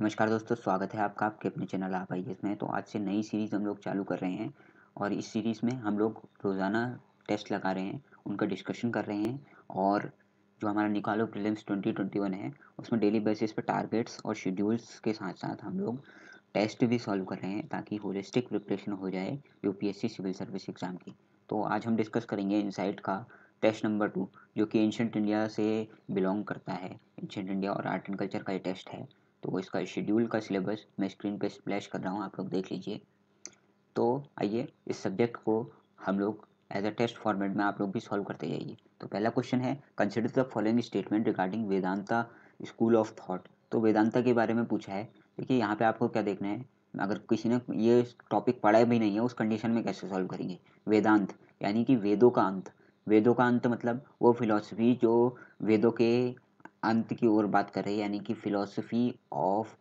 नमस्कार दोस्तों स्वागत है आपका आपके अपने चैनल आप आइए में तो आज से नई सीरीज़ हम लोग चालू कर रहे हैं और इस सीरीज़ में हम लोग रोज़ाना टेस्ट लगा रहे हैं उनका डिस्कशन कर रहे हैं और जो हमारा निकालो प्रीलिम्स 2021 है उसमें डेली बेसिस पर टारगेट्स और शेड्यूल्स के साथ साथ हम लोग टेस्ट भी सॉल्व कर रहे हैं ताकि होलिस्टिक प्रिपरेशन हो जाए यू सिविल सर्विस एग्ज़ाम की तो आज हम डिस्कस करेंगे इनसाइट का टेस्ट नंबर टू जो कि एंशंट इंडिया से बिलोंग करता है एंशंट इंडिया और आर्ट एंड कल्चर का ये टेस्ट है तो इसका शेड्यूल का सिलेबस मैं स्क्रीन पे स्प्लैश कर रहा हूँ आप लोग देख लीजिए तो आइए इस सब्जेक्ट को हम लोग एज अ टेस्ट फॉर्मेट में आप लोग भी सॉल्व करते जाइए तो पहला क्वेश्चन है consider the following statement regarding Vedanta school of thought तो वेदांता के बारे में पूछा है देखिए यहाँ पर आपको क्या देखना है अगर किसी ने ये टॉपिक पढ़ा भी नहीं है उस कंडीशन में कैसे सॉल्व करेंगे वेदांत यानी कि वेदों का अंत वेदों का अंत मतलब वो फिलॉसफी जो वेदों के अंत की ओर बात कर रहे हैं यानी कि फिलोसफी ऑफ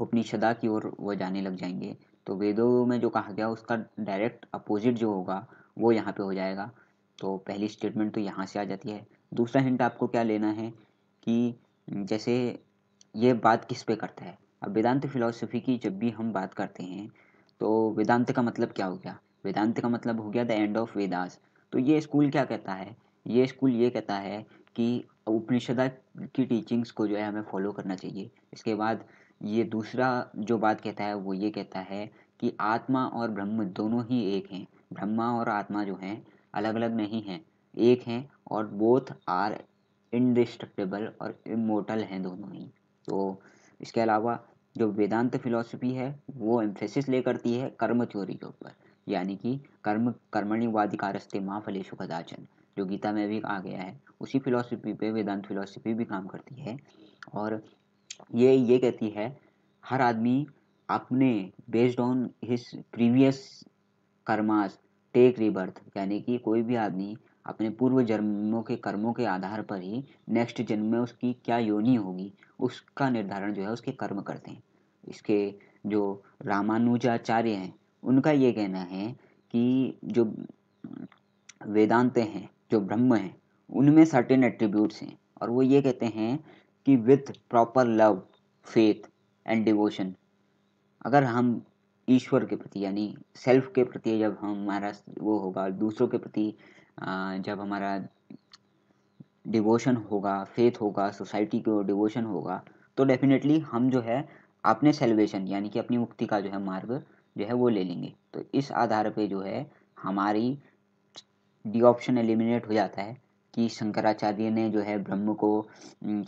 उपनिषदा की ओर वो जाने लग जाएंगे तो वेदों में जो कहा गया उसका डायरेक्ट अपोजिट जो होगा वो यहाँ पे हो जाएगा तो पहली स्टेटमेंट तो यहाँ से आ जाती है दूसरा हिंट आपको क्या लेना है कि जैसे ये बात किस पे करता है अब वेदांत फिलोसफी की जब भी हम बात करते हैं तो वेदांत का मतलब क्या हो गया वेदांत का मतलब हो गया द एंड ऑफ वेदास तो ये स्कूल क्या कहता है ये स्कूल ये कहता है कि उपनिषद की टीचिंग्स को जो है हमें फॉलो करना चाहिए इसके बाद ये दूसरा जो बात कहता है वो ये कहता है कि आत्मा और ब्रह्म दोनों ही एक हैं ब्रह्मा और आत्मा जो हैं अलग अलग नहीं हैं एक हैं और बोथ आर इनडिस्ट्रक्टेबल और इमोटल हैं दोनों ही तो इसके अलावा जो वेदांत फिलोसफी है वो एम्फेसिस ले करती है कर्म थ्योरी के ऊपर यानी कि कर्म कर्मणिवादी कारस्ते माँ फलेशु कदाचन जो गीता में भी आ गया है उसी फिलॉसफी पे वेदांत फिलॉसफी भी काम करती है और ये ये कहती है हर आदमी अपने based on his previous karmas take rebirth यानी कि कोई भी आदमी अपने पूर्व जन्मों के कर्मों के आधार पर ही नेक्स्ट जन्म में उसकी क्या योनि होगी उसका निर्धारण जो है उसके कर्म करते हैं इसके जो रामानुजाचार्य हैं उनका ये कहना है कि जो वेदांत हैं जो ब्रह्म हैं उनमें सर्टेन एट्रीब्यूट्स हैं और वो ये कहते हैं कि with proper love faith and devotion अगर हम ईश्वर के प्रति यानी सेल्फ के प्रति जब हमारा वो होगा दूसरों के प्रति जब हमारा डिवोशन होगा फेथ होगा सोसाइटी को डिवोशन होगा तो डेफिनेटली हम जो है अपने सेल्वेशन यानी कि अपनी मुक्ति का जो है मार्ग जो है वो ले लेंगे तो इस आधार पे जो है हमारी डी ऑप्शन एलिमिनेट हो जाता है कि शंकराचार्य ने जो है ब्रह्म को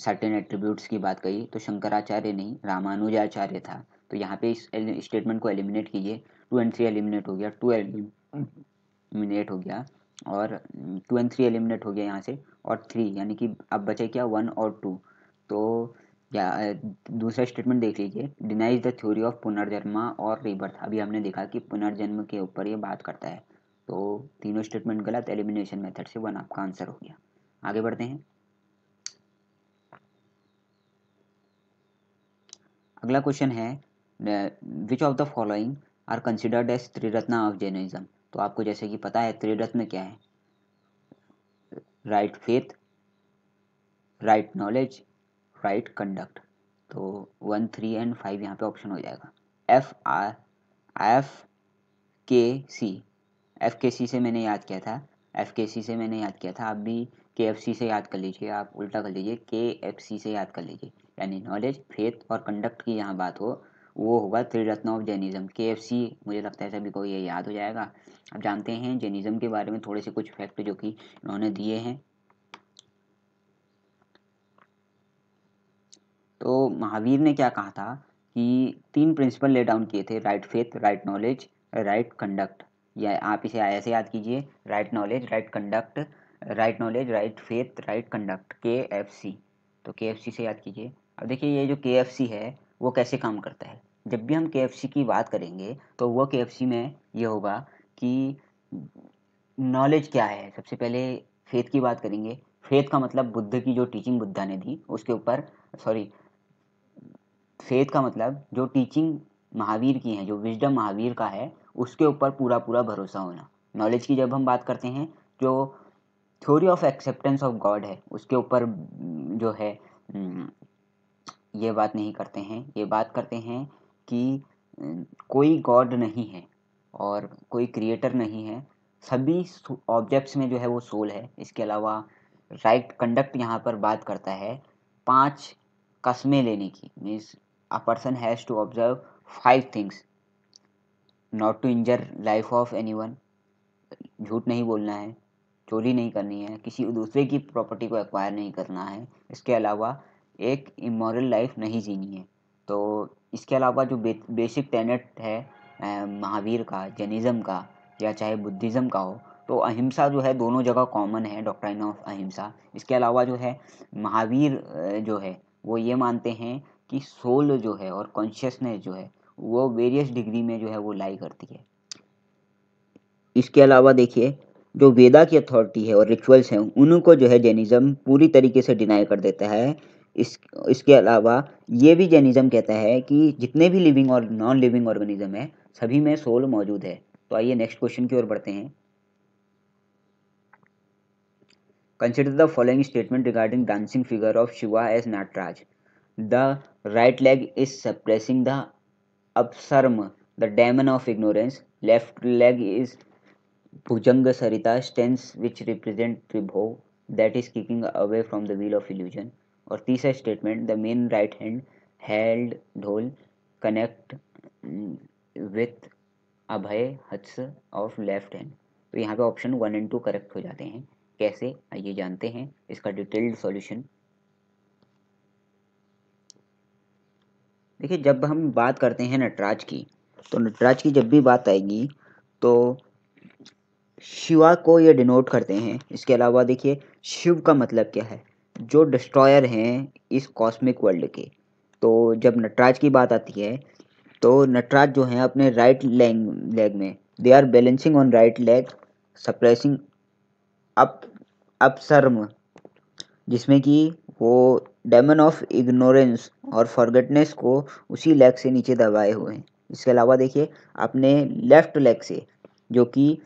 सर्टेन एट्रीब्यूट्स की बात कही तो शंकराचार्य नहीं रामानुजाचार्य था तो यहाँ पे इस स्टेटमेंट को एलिमिनेट कीजिए टू एंड थ्री एलिमिनेट हो गया टू एलिमिनेट हो गया और टू एंड थ्री एलिमिनेट हो गया यहाँ से और थ्री यानी कि अब बचे क्या वन और टू तो या दूसरा स्टेटमेंट देख लीजिए denies the theory of punarjanma और रिबर्थ अभी हमने देखा कि पुनर्जन्म के ऊपर ये बात करता है तो तीनों स्टेटमेंट गलत एलिमिनेशन मेथड से वन आपका आंसर हो गया आगे बढ़ते हैं अगला क्वेश्चन है which of the following are considered as triratna of Jainism तो आपको जैसे कि पता है त्रिरत्न क्या है right faith right knowledge right conduct तो वन थ्री एंड फाइव यहाँ पे ऑप्शन हो जाएगा एफ आर एफ के सी एफ के सी से मैंने याद किया था एफ के सी से मैंने याद किया था आप भी के एफ सी से याद कर लीजिए आप उल्टा कर लीजिए के एफ सी से याद कर लीजिए यानी नॉलेज फेथ और कंडक्ट की यहाँ बात हो वो होगा triratna of Jainism K F C मुझे लगता है सभी को ये याद हो जाएगा आप जानते हैं जैनिज़्म के बारे में थोड़े से कुछ फैक्ट जो कि इन्होंने दिए हैं तो महावीर ने क्या कहा था कि तीन प्रिंसिपल ले डाउन किए थे right faith right knowledge right conduct या आप इसे ऐसे याद कीजिए right knowledge right conduct right knowledge right faith right conduct K F C तो के एफ सी से याद कीजिए अब देखिए ये जो के एफ सी है वो कैसे काम करता है जब भी हम के एफ सी की बात करेंगे तो वो के एफ सी में ये होगा कि नॉलेज क्या है सबसे पहले फेथ की बात करेंगे फेथ का मतलब बुद्ध की जो टीचिंग बुद्धा ने दी उसके ऊपर सॉरी फेथ का मतलब जो टीचिंग महावीर की है जो विजडम महावीर का है उसके ऊपर पूरा पूरा भरोसा होना नॉलेज की जब हम बात करते हैं जो theory of acceptance of God है उसके ऊपर जो है हम्म, ये बात नहीं करते हैं ये बात करते हैं कि हम्म, कोई गॉड नहीं है और कोई क्रिएटर नहीं है सभी ऑब्जेक्ट्स में जो है वो सोल है इसके अलावा राइट कंडक्ट यहाँ पर बात करता है पांच कस्में लेने की means a person has to observe five things not to injure life of any one झूठ नहीं बोलना है चोरी नहीं करनी है किसी दूसरे की प्रॉपर्टी को एक्वायर नहीं करना है इसके अलावा एक इमोरल लाइफ नहीं जीनी है तो इसके अलावा जो बे, बेसिक टेनेट है महावीर का जैनिज़्म का या चाहे बुद्धिज़्म का हो तो अहिंसा जो है दोनों जगह कॉमन है डॉक्ट्राइन ऑफ अहिंसा इसके अलावा जो है महावीर जो है वो ये मानते हैं कि सोल जो है और कॉन्शियसनेस जो है वो वेरियस डिग्री में जो है वो लाई करती है इसके अलावा देखिए जो वेदा की अथॉरिटी है और रिचुअल्स हैं उनको जो है जैनिज़्म पूरी तरीके से डिनाई कर देता है इस इसके अलावा ये भी जैनिज़्म कहता है कि जितने भी लिविंग और नॉन लिविंग ऑर्गेनिज्म है सभी में सोल मौजूद है तो आइए नेक्स्ट क्वेश्चन की ओर बढ़ते हैं consider the following statement regarding dancing figure of Shiva as Nataraja the right leg is suppressing the Apasmara the demon of ignorance left leg is bhujanga trasita stance which represent tirobhava that is kicking away from the wheel of illusion और तीसरा statement the main right hand held dhol connect with abhaya hastas of left hand तो यहाँ पे option one and two correct हो जाते हैं कैसे आइए जानते हैं इसका डिटेल्ड सॉल्यूशन देखिए जब हम बात करते हैं नटराज की तो नटराज की जब भी बात आएगी तो शिवा को ये डिनोट करते हैं इसके अलावा देखिए शिव का मतलब क्या है जो डिस्ट्रॉयर हैं इस कॉस्मिक वर्ल्ड के तो जब नटराज की बात आती है तो नटराज जो हैं अपने राइट लेग लेग में they are balancing on right leg suppressing अप अपसर्म जिसमें कि वो डेमन ऑफ इग्नोरेंस और फॉरगेटनेस को उसी लेग से नीचे दबाए हुए हैं इसके अलावा देखिए आपने लेफ्ट लेग से जो कि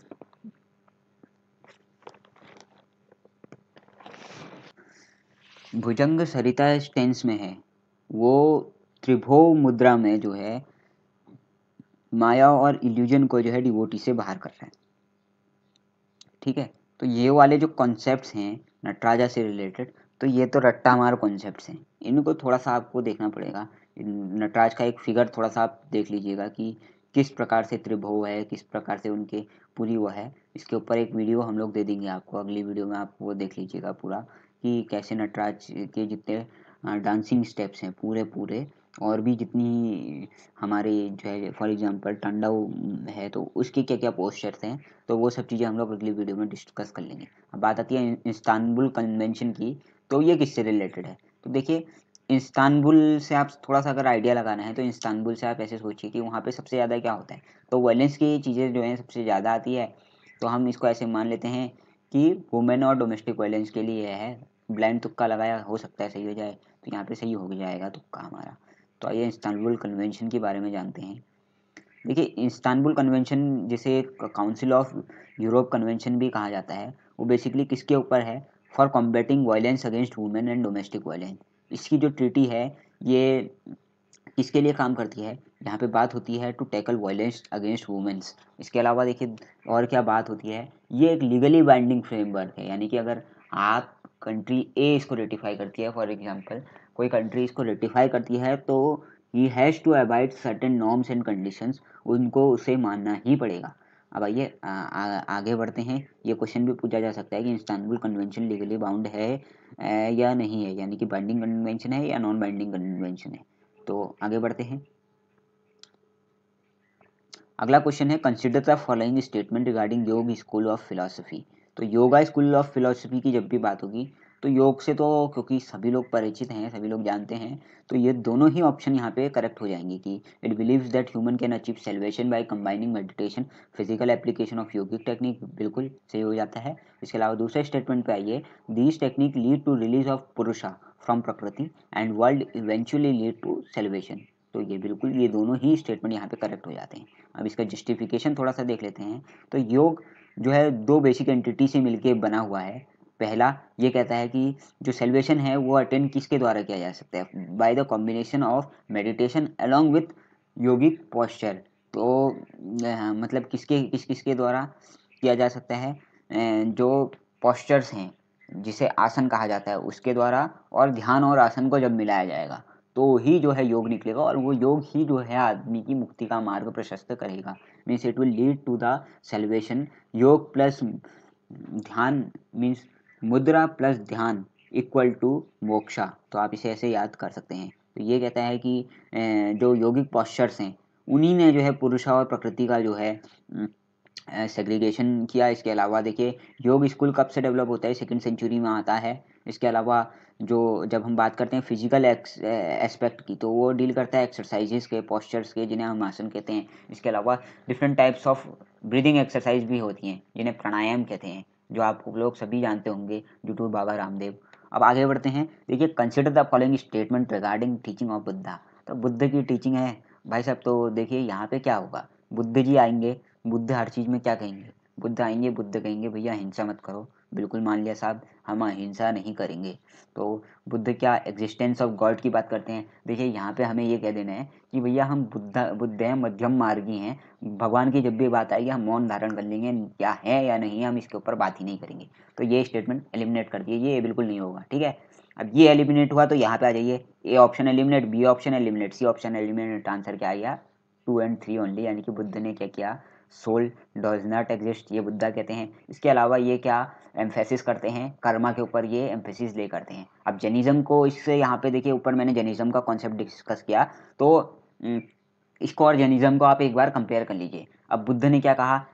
भुजंग सरिता स्टेंस में है वो त्रिभो मुद्रा में जो है माया और इल्यूजन को जो है डिवोटी से बाहर कर रहे हैं ठीक है तो ये वाले जो कॉन्सेप्ट्स हैं नटराजा से रिलेटेड तो ये तो रट्टा मार कॉन्सेप्ट है इनको थोड़ा सा आपको देखना पड़ेगा नटराज का एक फिगर थोड़ा सा आप देख लीजिएगा कि किस प्रकार से त्रिभुव है किस प्रकार से उनके पूरी वो है इसके ऊपर एक वीडियो हम लोग दे देंगे आपको अगली वीडियो में आप वो देख लीजिएगा पूरा कि कैसे नटराज के जितने डांसिंग स्टेप्स हैं पूरे पूरे और भी जितनी हमारे जो है फॉर एग्जांपल ठंडा है तो उसके क्या क्या पोस्टर्स हैं तो वो सब चीज़ें हम लोग अगली वीडियो में डिस्कस कर लेंगे अब बात आती है इस्तानबुल कन्वेंशन की तो ये किससे रिलेटेड है तो देखिए इस्तानबुल से आप थोड़ा सा अगर आइडिया लगाना है तो इस्तानबुल से आप ऐसे सोचिए कि वहाँ पर सबसे ज़्यादा क्या होता है तो वायलेंस की चीज़ें जो हैं सबसे ज़्यादा आती है तो हम इसको ऐसे मान लेते हैं कि वुमेन और डोमेस्टिक वायलेंस के लिए है ब्लाइंड तुक्का लगाया हो सकता है सही हो जाए तो यहाँ पे सही हो जाएगा तुक्का हमारा तो आइए इस्तानबुल कन्वेंशन के बारे में जानते हैं देखिए इस्तानबुल कन्वेंशन जिसे काउंसिल ऑफ यूरोप कन्वेंशन भी कहा जाता है वो बेसिकली किसके ऊपर है for combating violence against women and domestic violence इसकी जो ट्रीटी है ये किसके लिए काम करती है यहाँ पे बात होती है to tackle violence against womens इसके अलावा देखिए और क्या बात होती है ये एक लीगली बाइंडिंग फ्रेमवर्क है यानी कि अगर आप कंट्री ए इसको रेटिफाई करती है फॉर एग्जांपल कोई कंट्री इसको रेटिफाई करती है तो ही has to avoid certain norms and conditions उनको उसे मानना ही पड़ेगा अब आइए आगे बढ़ते हैं ये क्वेश्चन भी पूछा जा सकता है कि इंस्तानबुल कन्वेंशन लीगली बाउंड है या नहीं है यानी कि बाइंडिंग कन्वेंशन है या नॉन बाइंडिंग कन्वेंशन है तो आगे बढ़ते हैं अगला क्वेश्चन है consider the following statement regarding Yoga school of philosophy तो योगा स्कूल ऑफ फिलोसफी की जब भी बात होगी तो योग से तो क्योंकि सभी लोग परिचित हैं सभी लोग जानते हैं तो ये दोनों ही ऑप्शन यहाँ पे करेक्ट हो जाएंगे कि it believes that human can achieve salvation by combining meditation physical application of yogic technique बिल्कुल सही हो जाता है इसके अलावा दूसरे स्टेटमेंट पे आइए these technique lead to release of purusha from prakriti and world eventually lead to salvation तो ये बिल्कुल ये दोनों ही स्टेटमेंट यहाँ पे करेक्ट हो जाते हैं अब इसका जस्टिफिकेशन थोड़ा सा देख लेते हैं तो योग जो है दो बेसिक एंटिटी से मिलके बना हुआ है पहला ये कहता है कि जो सेलिब्रेशन है वो अटेंड किसके द्वारा किया जा सकता है by the combination of meditation along with yogic posture तो मतलब किसके किस किसके द्वारा किया जा सकता है जो पॉस्चर्स हैं जिसे आसन कहा जाता है उसके द्वारा और ध्यान और आसन को जब मिलाया जाएगा तो ही जो है योग निकलेगा और वो योग ही जो है आदमी की मुक्ति का मार्ग प्रशस्त करेगा means it will lead to the celebration yoga plus dhyan means mudra plus dhyan equal to moksha तो आप इसे ऐसे याद कर सकते हैं तो ये कहता है कि जो योगिक पॉस्चर्स हैं उन्हीं ने जो है पुरुषा और प्रकृति का जो है सेग्रीगेशन किया इसके अलावा देखिए योग स्कूल कब से डेवलप होता है सेकेंड सेंचुरी में आता है इसके अलावा जो जब हम बात करते हैं फिजिकल एस्पेक्ट की तो वो डील करता है एक्सरसाइजेस के पॉस्चर्स के जिन्हें हम आसन कहते हैं इसके अलावा different types of breathing exercise भी होती हैं जिन्हें प्राणायाम कहते हैं जो आप लोग सभी जानते होंगे यूट्यूब बाबा रामदेव अब आगे बढ़ते हैं देखिए consider the following statement regarding teaching of Buddha तो बुद्ध की टीचिंग है भाई साहब तो देखिए यहाँ पे क्या होगा बुद्ध जी आएंगे बुद्ध हर चीज़ में क्या कहेंगे बुद्ध आएंगे बुद्ध कहेंगे भैया हिंसा मत करो बिल्कुल मान लिया साहब हम अहिंसा नहीं करेंगे तो बुद्ध क्या एग्जिस्टेंस ऑफ गॉड की बात करते हैं देखिए यहाँ पे हमें ये कह देना है कि भैया हम बुद्ध बुद्ध हैं मध्यम मार्गी हैं भगवान की जब भी बात आएगी हम मौन धारण कर लेंगे क्या है या नहीं हम इसके ऊपर बात ही नहीं करेंगे तो ये स्टेटमेंट एलिमिनेट कर दिए ये बिल्कुल नहीं होगा ठीक है अब ये एलिमिनेट हुआ तो यहाँ पे आ जाइए A option eliminate B option eliminate C option eliminate answer क्या आया टू एंड थ्री ओनली यानी कि बुद्ध ने क्या किया सोल डज नॉट एग्जिस्ट ये बुद्धा कहते हैं इसके अलावा ये क्या एम्फेसिस करते हैं कर्मा के ऊपर ये एम्फेसिस ले करते हैं अब जर्निज्म को इससे यहाँ पे देखिए ऊपर मैंने जर्निज्म का कॉन्सेप्ट डिस्कस किया तो इसको और जर्निज्म को आप एक बार कंपेयर कर लीजिए अब बुद्ध ने क्या कहा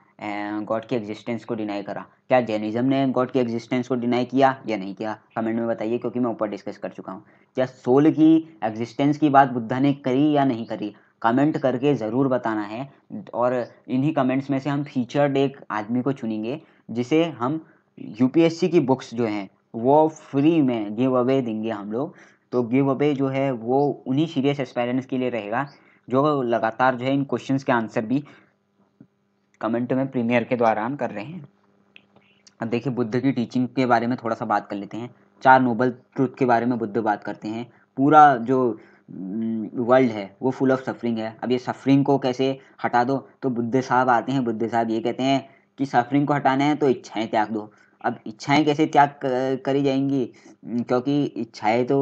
गॉड की एग्जिस्टेंस को डिनाई करा क्या जर्निज्म ने गॉड की एग्जिस्टेंस को डिनाई किया या नहीं किया कमेंट में बताइए क्योंकि मैं ऊपर डिस्कस कर चुका हूँ क्या सोल की एग्जिस्टेंस की बात बुद्धा ने करी या नहीं करी कमेंट करके ज़रूर बताना है और इन्हीं कमेंट्स में से हम फीचर्ड एक आदमी को चुनेंगे जिसे हम यूपीएससी की बुक्स जो हैं वो फ्री में गिव अवे देंगे हम लोग तो गिव अवे जो है वो उन्हीं सीरियस एक्सपेरेंट्स के लिए रहेगा जो लगातार जो है इन क्वेश्चन के आंसर भी कमेंट में प्रीमियर के द्वारा हम कर रहे हैं अब देखिए बुद्ध की टीचिंग के बारे में थोड़ा सा बात कर लेते हैं चार नोबल ट्रुथ के बारे में बुद्ध बात करते हैं पूरा जो वर्ल्ड है वो फुल ऑफ सफरिंग है अब ये सफरिंग को कैसे हटा दो तो बुद्ध साहब आते हैं बुद्ध साहब ये कहते हैं कि सफरिंग को हटाना है तो इच्छाएं त्याग दो अब इच्छाएं कैसे त्याग करी जाएंगी क्योंकि इच्छाएं तो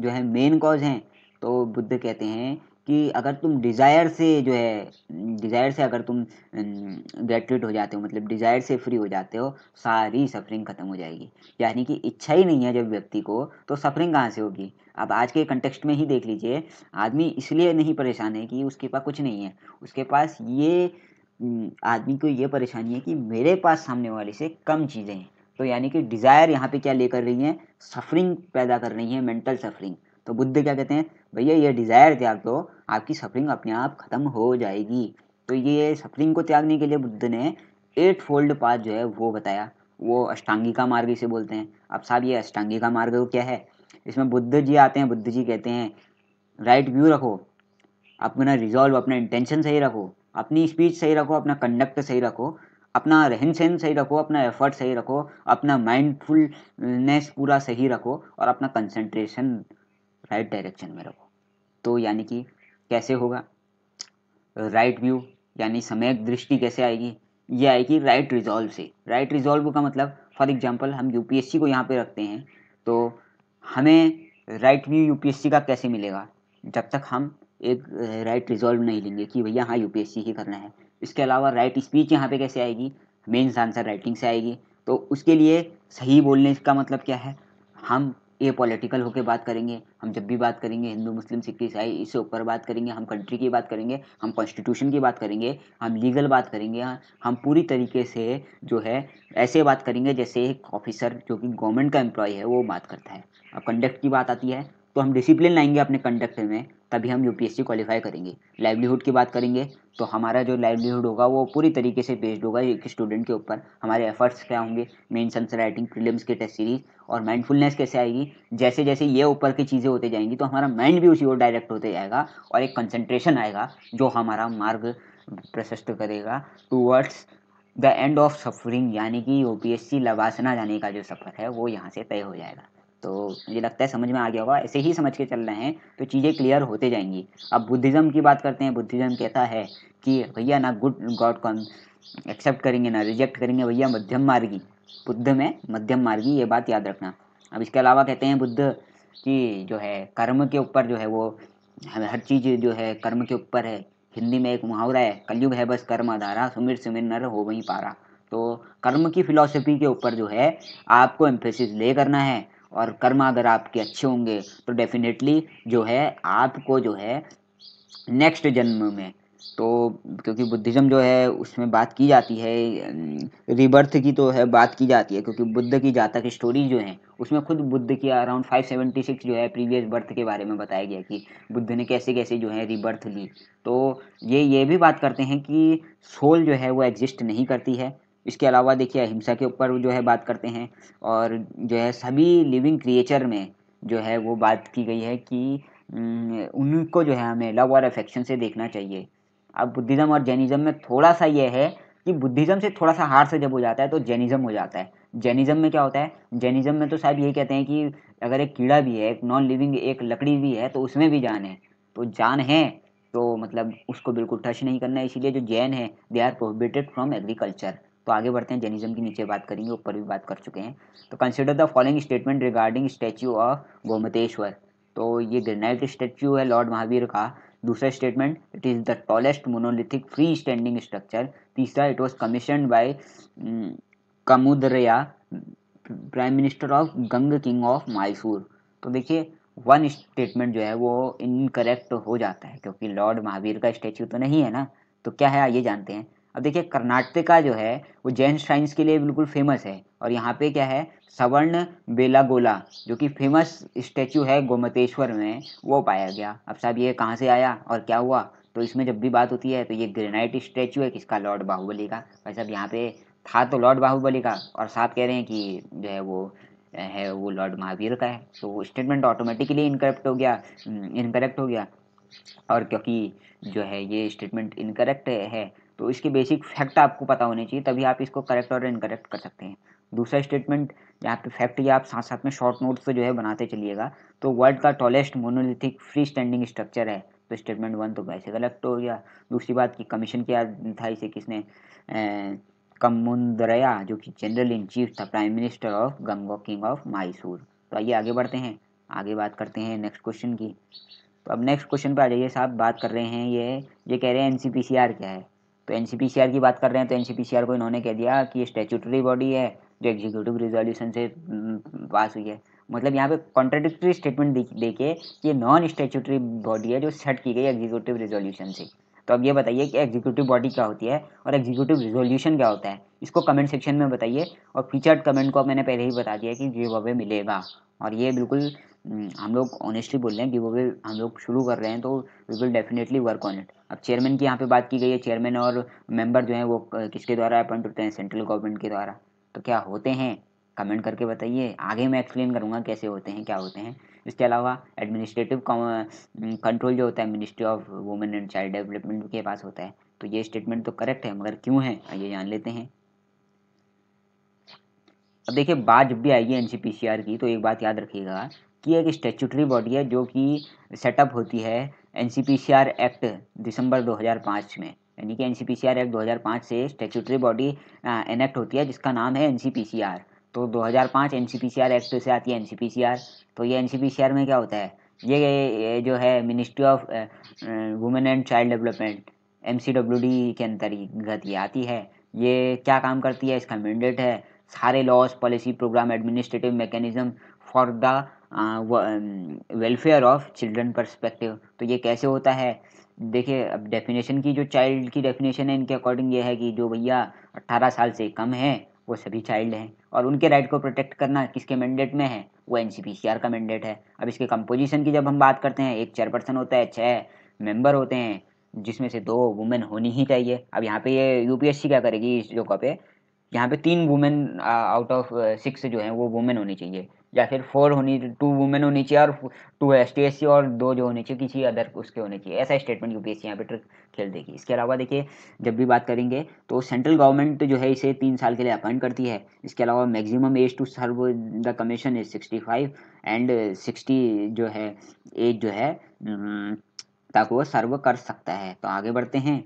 जो है मेन कॉज हैं तो बुद्ध कहते हैं कि अगर तुम डिज़ायर से जो है डिज़ायर से अगर तुम ग्रेटुएट हो जाते हो मतलब डिज़ायर से फ्री हो जाते हो सारी सफरिंग खत्म हो जाएगी यानी कि इच्छा ही नहीं है जब व्यक्ति को तो सफरिंग कहाँ से होगी अब आज के कंटेक्स्ट में ही देख लीजिए आदमी इसलिए नहीं परेशान है कि उसके पास कुछ नहीं है उसके पास ये आदमी को ये परेशानी है कि मेरे पास सामने वाले से कम चीज़ें हैं तो यानी कि डिज़ायर यहाँ पे क्या लेकर रही हैं सफरिंग पैदा कर रही है मेंटल सफरिंग तो बुद्ध क्या कहते हैं भैया ये डिज़ायर त्याग दो आपकी सफरिंग अपने आप ख़त्म हो जाएगी तो ये सफरिंग को त्यागने के लिए बुद्ध ने एट फोल्ड पाथ जो है वो बताया वो अष्टांगिका मार्ग इसे बोलते हैं अब साहब ये अष्टांगिका मार्ग क्या है इसमें बुद्ध जी आते हैं बुद्ध जी कहते हैं राइट व्यू रखो अपना रिजॉल्व अपना इंटेंशन सही रखो अपनी स्पीच सही रखो अपना कंडक्ट सही रखो अपना रहन सहन सही रखो अपना एफर्ट सही रखो अपना माइंडफुलनेस पूरा सही रखो और अपना कंसंट्रेशन राइट डायरेक्शन में रखो तो यानी कि कैसे होगा राइट व्यू यानी समय दृष्टि कैसे आएगी ये आएगी राइट रिजॉल्व से राइट रिजॉल्व का मतलब फॉर एग्जांपल हम यूपीएससी को यहाँ पे रखते हैं तो हमें राइट व्यू यूपीएससी का कैसे मिलेगा जब तक हम एक राइट रिजॉल्व नहीं लेंगे कि भैया हाँ यूपीएससी ही करना है इसके अलावा राइट स्पीच यहाँ पे कैसे आएगी मेन्स आंसर राइटिंग से आएगी तो उसके लिए सही बोलने का मतलब क्या है हम ए पॉलिटिकल होकर बात करेंगे हम जब भी बात करेंगे हिंदू मुस्लिम सिख ईसाई इससे ऊपर बात करेंगे हम कंट्री की बात करेंगे हम कॉन्स्टिट्यूशन की बात करेंगे हम लीगल बात करेंगे हाँ, हम पूरी तरीके से जो है ऐसे बात करेंगे जैसे एक ऑफिसर जो कि गवर्नमेंट का एम्प्लॉय है वो बात करता है अब कंडक्ट की बात आती है तो हम डिसिप्लिन लाएंगे अपने कंडक्ट में तभी हम यूपीएससी क्वालिफाई करेंगे लाइवलीहुड की बात करेंगे तो हमारा जो लाइवलीहुड होगा वो पूरी तरीके से बेस्ड होगा एक स्टूडेंट के ऊपर हमारे एफर्ट्स क्या होंगे मेन सन्स राइटिंग प्रिलिम्स के टेस्ट सीरीज और माइंडफुलनेस कैसे आएगी जैसे जैसे ये ऊपर की चीज़ें होते जाएंगी तो हमारा माइंड भी उसी ओर डायरेक्ट होते जाएगा और एक कंसनट्रेशन आएगा जो हमारा मार्ग प्रशस्त करेगा towards the end of suffering यानी कि यूपीएससी लवासना जाने का जो सफ़र है वो यहाँ से तय हो जाएगा तो मुझे लगता है समझ में आ गया होगा ऐसे ही समझ के चल रहे हैं तो चीज़ें क्लियर होते जाएंगी अब बुद्धिज़्म की बात करते हैं बुद्धिज़्म कहता है कि भैया ना गुड गॉड कॉन एक्सेप्ट करेंगे ना रिजेक्ट करेंगे भैया मध्यम मार्गी बुद्ध में मध्यम मार्गी ये बात याद रखना अब इसके अलावा कहते हैं बुद्ध कि जो है कर्म के ऊपर जो है वो हर चीज़ जो है कर्म के ऊपर है हिंदी में एक मुहावरा है कलयुग है बस कर्म आधारा सुमिर सुमिर नर हो वहीं पारा तो कर्म की फिलॉसफी के ऊपर जो है आपको एम्फेसिस ले करना है और कर्म अगर आपके अच्छे होंगे तो डेफिनेटली जो है आपको जो है नेक्स्ट जन्म में तो क्योंकि बुद्धिज़्म जो है उसमें बात की जाती है रिबर्थ की तो है बात की जाती है क्योंकि बुद्ध की जातक स्टोरी जो है उसमें खुद बुद्ध की अराउंड 576 जो है प्रीवियस बर्थ के बारे में बताया गया कि बुद्ध ने कैसे कैसे जो है रिबर्थ ली तो ये ये भी बात करते हैं कि सोल जो है वो एग्जिस्ट नहीं करती है इसके अलावा देखिए अहिंसा के ऊपर जो है बात करते हैं और जो है सभी लिविंग क्रिएचर में जो है वो बात की गई है कि उनको जो है हमें लव और अफेक्शन से देखना चाहिए अब बुद्धिज़्म और जैनिज़्म में थोड़ा सा ये है कि बुद्धिज़्म से थोड़ा सा हार से जब हो जाता है तो जैनिज़्म हो जाता है जैनिज़्म में क्या होता है जैनिज़्म में तो साहब ये कहते हैं कि अगर एक कीड़ा भी है एक नॉन लिविंग एक लकड़ी भी है तो उसमें भी जान है तो जान है तो मतलब उसको बिल्कुल टच नहीं करना है इसीलिए जो जैन है they are prohibited from agriculture तो आगे बढ़ते हैं जैनिज्म के नीचे बात करेंगे ऊपर भी बात कर चुके हैं तो consider the following statement regarding statue of Gomateshwara तो ये ग्रेनाइट स्टैचू है लॉर्ड महावीर का दूसरा statement it is the tallest monolithic free standing structure तीसरा it was commission by Chamundaraya prime minister of Ganga king of Mysore तो देखिए वन स्टेटमेंट जो है वो इनकरेक्ट हो जाता है क्योंकि लॉर्ड महावीर का स्टैचू तो नहीं है ना तो क्या है आइए जानते हैं अब देखिए कर्नाटका जो है वो जैन श्राइन्स के लिए बिल्कुल फेमस है और यहाँ पे क्या है सवर्ण बेलागोला जो कि फेमस स्टैचू है गोमतेश्वर में वो पाया गया अब साहब ये कहाँ से आया और क्या हुआ तो इसमें जब भी बात होती है तो ये ग्रेनाइट स्टैचू है किसका लॉर्ड बाहुबली का भाई साहब यहाँ पे था तो लॉर्ड बाहुबली का और साहब कह रहे हैं कि जो है वो है वो लॉर्ड महावीर का है तो वो स्टेटमेंट ऑटोमेटिकली इनकरेक्ट हो गया इनकरेक्ट हम्म, हो गया और क्योंकि जो है ये स्टेटमेंट इनकरेक्ट है तो इसके बेसिक फैक्ट आपको पता होने चाहिए तभी आप इसको करेक्ट और इनकरेक्ट कर सकते हैं दूसरा स्टेटमेंट यहाँ पे फैक्ट या आप साथ साथ में शॉर्ट नोट्स जो है बनाते चलिएगा तो वर्ल्ड का tallest monolithic free standing structure है तो स्टेटमेंट वन तो वैसे गलत हो गया दूसरी बात कि कमीशन क्या था इसे किसने कमुंदरया जो कि जनरल इन चीफ था prime minister of Ganga king of Mysore तो आइए आगे बढ़ते हैं आगे बात करते हैं नेक्स्ट क्वेश्चन की तो अब नेक्स्ट क्वेश्चन पर आ जाइए साहब बात कर रहे हैं ये ये कह रहे हैं एन क्या है तो एन की बात कर रहे हैं तो एन को इन्होंने कह दिया कि ये स्टेचूटरी बॉडी है जो एग्जीक्यूटिव रिजोल्यूशन से पास हुई है मतलब यहाँ पे कॉन्ट्राडिक्टरी स्टेटमेंट देके ये नॉन स्टेचुटरी बॉडी है जो सेट की गई एग्जीक्यूटिव रिजोल्यूशन से तो अब ये बताइए कि एग्जीक्यूटिव बॉडी क्या होती है और एग्जीक्यूटिव रिजोल्यूशन क्या होता है इसको कमेंट सेक्शन में बताइए और फीचर्ड कमेंट को मैंने पहले ही बता दिया कि गिव अवे मिलेगा और ये बिल्कुल हम लोग ऑनेस्टली बोल रहे हैं गिव अवे हम लोग शुरू कर रहे हैं तो we will definitely work on it अब चेयरमैन की यहाँ पे बात की गई है चेयरमैन और मेंबर जो हैं वो किसके द्वारा अपॉइंट होते हैं सेंट्रल गवर्नमेंट के द्वारा तो क्या होते हैं कमेंट करके बताइए आगे मैं एक्सप्लेन करूँगा कैसे होते हैं क्या होते हैं इसके अलावा एडमिनिस्ट्रेटिव कंट्रोल जो होता है ministry of women and child development के पास होता है तो ये स्टेटमेंट तो करेक्ट है मगर क्यों है ये जान लेते हैं अब देखिए बात जब भी आएगी एन की तो एक बात याद रखिएगा कि एक स्टेचुटरी बॉडी है जो कि सेटअप होती है एन एक्ट दिसंबर 2005 में यानी कि एन सी एक्ट 2005 से स्टेचुटरी बॉडी एनेक्ट होती है जिसका नाम है एन तो 2005 एन एक्ट से आती है एन तो ये एन में क्या होता है ये जो है ministry of women and child development M के अंतर्गत ये आती है ये क्या काम करती है इसका मैंडेट है सारे laws policy programme administrative mechanism for the welfare of children perspective तो ये कैसे होता है देखिए अब डेफिनेशन की जो चाइल्ड की डेफिनेशन है इनके अकॉर्डिंग ये है कि जो भैया 18 साल से कम है वो सभी चाइल्ड हैं और उनके राइट को प्रोटेक्ट करना किसके मैंडेट में है वो एन का मैंडेट है अब इसके कंपोजिशन की जब हम बात करते हैं एक चेयरपर्सन होता है छः मेंबर होते हैं जिसमें से दो वुमेन होनी ही चाहिए अब यहाँ पे ये यूपीएससी क्या करेगी इस जगह पे यहाँ पे तीन वुमेन आउट ऑफ सिक्स जो है वो वुमेन होनी चाहिए या फिर फोर होनी टू वुमेन होनी चाहिए और टू एस टी और दो जो होनी चाहिए किसी अदर उसके होने चाहिए ऐसा स्टेटमेंट सी यहाँ पे ट्रिक खेल देगी इसके अलावा देखिए जब भी बात करेंगे तो सेंट्रल गवर्नमेंट जो है इसे तीन साल के लिए अपॉइंट करती है इसके अलावा maximum age to serve the commission is sixty five and sixty जो है एज जो है ताकि वो सर्व कर सकता है तो आगे बढ़ते हैं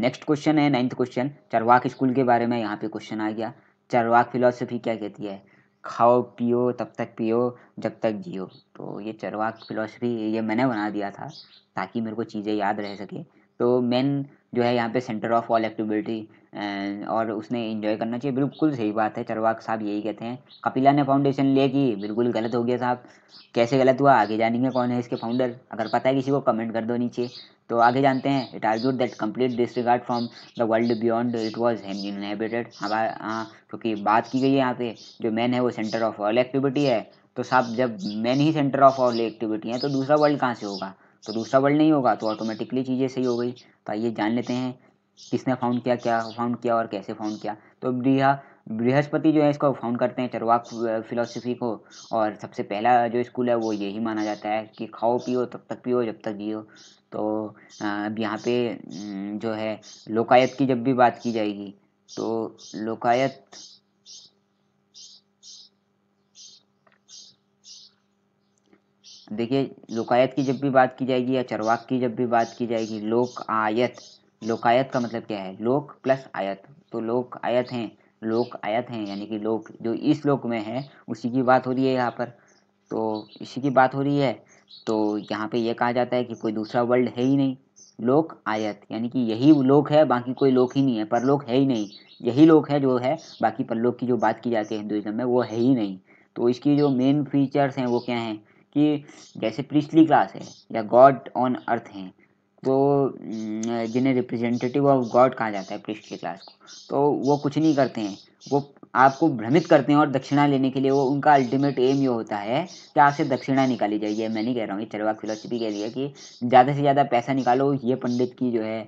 नेक्स्ट क्वेश्चन है नाइन्थ क्वेश्चन चरवाक स्कूल के बारे में यहाँ पे क्वेश्चन आ गया चरवाक फिलोसफी क्या कहती है खाओ पियो तब तक पियो जब तक जियो तो ये चरवाक फिलोसफी ये मैंने बना दिया था ताकि मेरे को चीज़ें याद रह सके तो मेन जो है यहाँ पे सेंटर ऑफ ऑल एक्टिविटी और उसने इन्जॉय करना चाहिए बिल्कुल सही बात है चरवाक साहब यही कहते हैं कपिला ने फाउंडेशन लिए कि बिल्कुल गलत हो गया साहब कैसे गलत हुआ आगे जानेंगे कौन है इसके फाउंडर अगर पता है किसी को कमेंट कर दो नीचे तो आगे जानते हैं it argued that complete disregard from the world beyond it was inhabited हमारा क्योंकि बात की गई है यहाँ पे जो मैन है वो सेंटर ऑफ ऑल एक्टिविटी है तो साहब जब मैन ही सेंटर ऑफ ऑल एक्टिविटी है तो दूसरा वर्ल्ड कहाँ से होगा तो दूसरा वर्ल्ड नहीं होगा तो ऑटोमेटिकली चीज़ें सही हो गई तो आइए जान लेते हैं किसने फाउंड किया क्या फाउंड किया और कैसे फाउंड किया तो ब्रिया बृहस्पति जो है इसको फाउंड करते हैं चरवाक फिलोसफी को और सबसे पहला जो स्कूल है वो यही माना जाता है कि खाओ पियो तब तक पियो जब तक जियो तो अब यहाँ पे जो है लोकायत की जब भी बात की जाएगी तो लोकायत देखिए लोकायत की जब भी बात की जाएगी या चरवाक की जब भी बात की जाएगी लोक आयत लोकायत का मतलब क्या है लोक प्लस आयत तो लोक आयत हैं लोक आयत हैं यानी कि लोक जो इस लोक में है उसी की बात हो रही है यहाँ पर तो इसी की बात हो रही है तो यहाँ पे यह कहा जाता है कि कोई दूसरा वर्ल्ड है ही नहीं लोक आयत यानी कि यही लोक है बाकी कोई लोक ही नहीं है परलोक है ही नहीं यही लोक है जो है बाकी परलोक की जो बात की जाती है हिंदुज़म में वो है ही नहीं तो इसकी जो मेन फीचर्स हैं वो क्या हैं कि जैसे प्रिस्टली क्लास है या गॉड ऑन अर्थ हैं तो जिन्हें रिप्रेजेंटेटिव ऑफ गॉड कहा जाता है प्रिस्ट की क्लास को तो वो कुछ नहीं करते हैं वो आपको भ्रमित करते हैं और दक्षिणा लेने के लिए वो उनका अल्टीमेट एम ये होता है कि आपसे दक्षिणा निकाली जाइए मैं नहीं कह रहा हूँ ये चरवाक फिलोसफी कह रही है कि ज़्यादा से ज़्यादा पैसा निकालो ये पंडित की जो है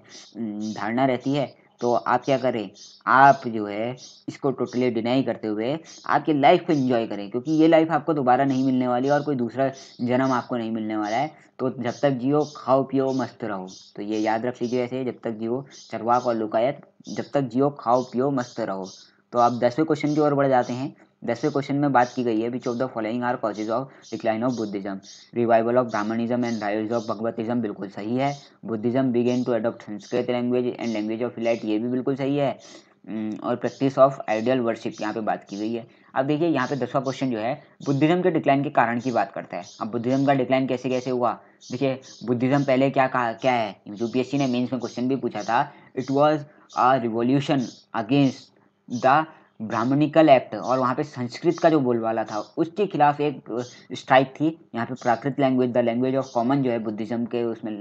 धारणा रहती है तो आप क्या करें आप जो है इसको टोटली डिनाई करते हुए आपकी लाइफ को इन्जॉय करें क्योंकि ये लाइफ आपको दोबारा नहीं मिलने वाली और कोई दूसरा जन्म आपको नहीं मिलने वाला है तो जब तक जियो खाओ पियो मस्त रहो तो ये याद रख लीजिए ऐसे जब तक जियो चरवाक और लुकायत जब तक जियो खाओ पियो मस्त रहो तो आप दसवें क्वेश्चन की ओर बढ़ जाते हैं दसवें क्वेश्चन में बात की गई है which of the following are causes of decline of Buddhism revival of Brahmanism and rise of Bhagavatism बिल्कुल सही है Buddhism began to adopt Sanskrit language and language of elite ये भी बिल्कुल सही है और प्रैक्टिस ऑफ आइडियल वर्शिप यहाँ पे बात की गई है अब देखिए यहाँ पे दसवां क्वेश्चन जो है बुद्धिज्म के डिक्लाइन के कारण की बात करता है अब बुद्धिज्म का डिक्लाइन कैसे कैसे हुआ देखिए बुद्धिज्म पहले क्या कहा क्या है यूपीएससी ने मेंस में क्वेश्चन भी पूछा था it was a revolution against the Brahmanical act और वहाँ पे संस्कृत का जो बोलवाला था उसके खिलाफ एक स्ट्राइक थी यहाँ पे Prakrit language the language of common जो है बुद्धिज्म के उसमें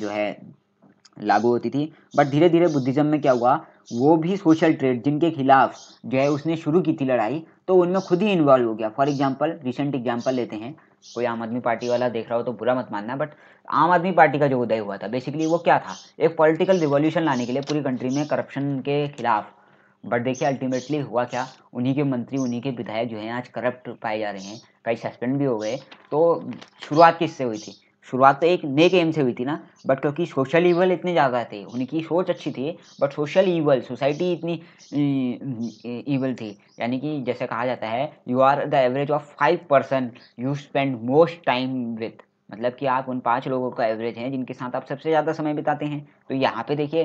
जो है लागू होती थी बट धीरे धीरे बुद्धिज्म में क्या हुआ वो भी सोशल ट्रेड जिनके खिलाफ जो है उसने शुरू की थी लड़ाई तो उनमें खुद ही इन्वॉल्व हो गया फॉर एग्जाम्पल रिसेंट एग्जाम्पल लेते हैं कोई आम आदमी पार्टी वाला देख रहा हो तो बुरा मत मानना बट आम आदमी पार्टी का जो उदय हुआ था बेसिकली वो क्या था एक पॉलिटिकल रिवॉल्यूशन लाने के लिए पूरी कंट्री में करप्शन के खिलाफ बट देखिए अल्टीमेटली हुआ क्या उन्हीं के मंत्री उन्हीं के विधायक जो हैं आज करप्ट पाए जा रहे हैं कई सस्पेंड भी हो गए तो शुरुआत किससे हुई थी शुरुआत तो एक नेक एम से हुई थी ना बट क्योंकि सोशल ईवल इतने ज़्यादा थे उनकी सोच अच्छी थी बट सोशल ईवल सोसाइटी इतनी ईवल थी यानी कि जैसे कहा जाता है you are the average of five person you spend most time with मतलब कि आप उन पाँच लोगों का एवरेज हैं जिनके साथ आप सबसे ज़्यादा समय बिताते हैं तो यहाँ पे देखिए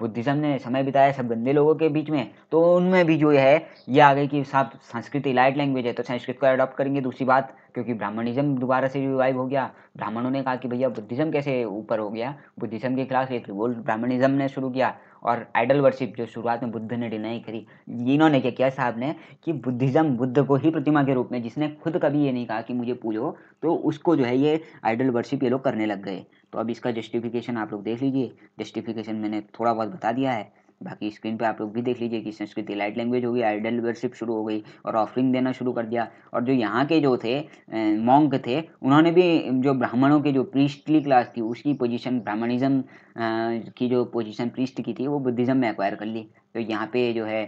बुद्धिज़्म ने समय बिताया सब गंदे लोगों के बीच में तो उनमें भी जो है ये आ गई कि साहब संस्कृत इलाइट लैंग्वेज है तो संस्कृत को अडॉप्ट करेंगे दूसरी बात क्योंकि ब्राह्मणिज्म दोबारा से रिवाइव हो गया ब्राह्मणों ने कहा कि भैया बुद्धिज़्म कैसे ऊपर हो गया बुद्धिज़्म के खिलाफ एक रिवोल्ट ब्राह्मणिज्म ने शुरू किया और आइडल वर्शिप जो शुरुआत में बुद्ध ने डिनाई करी इन्होंने क्या किया साहब ने कि बुद्धिज्म बुद्ध को ही प्रतिमा के रूप में जिसने खुद कभी ये नहीं कहा कि मुझे पूजो तो उसको जो है ये आइडल वर्शिप ये लोग करने लग गए तो अब इसका जस्टिफिकेशन आप लोग देख लीजिए जस्टिफिकेशन मैंने थोड़ा बहुत बता दिया है बाकी स्क्रीन पे आप लोग भी देख लीजिए कि संस्कृति लाइट लैंग्वेज हो गई आइडल लीडरशिप शुरू हो गई और ऑफरिंग देना शुरू कर दिया और जो यहाँ के जो थे मोंग थे उन्होंने भी जो ब्राह्मणों के जो प्रीस्टली क्लास थी उसकी पोजीशन ब्राह्मणिज्म की जो पोजीशन प्रीस्ट की थी वो बुद्धिज़्म में एक्वायर कर ली तो यहाँ पे जो है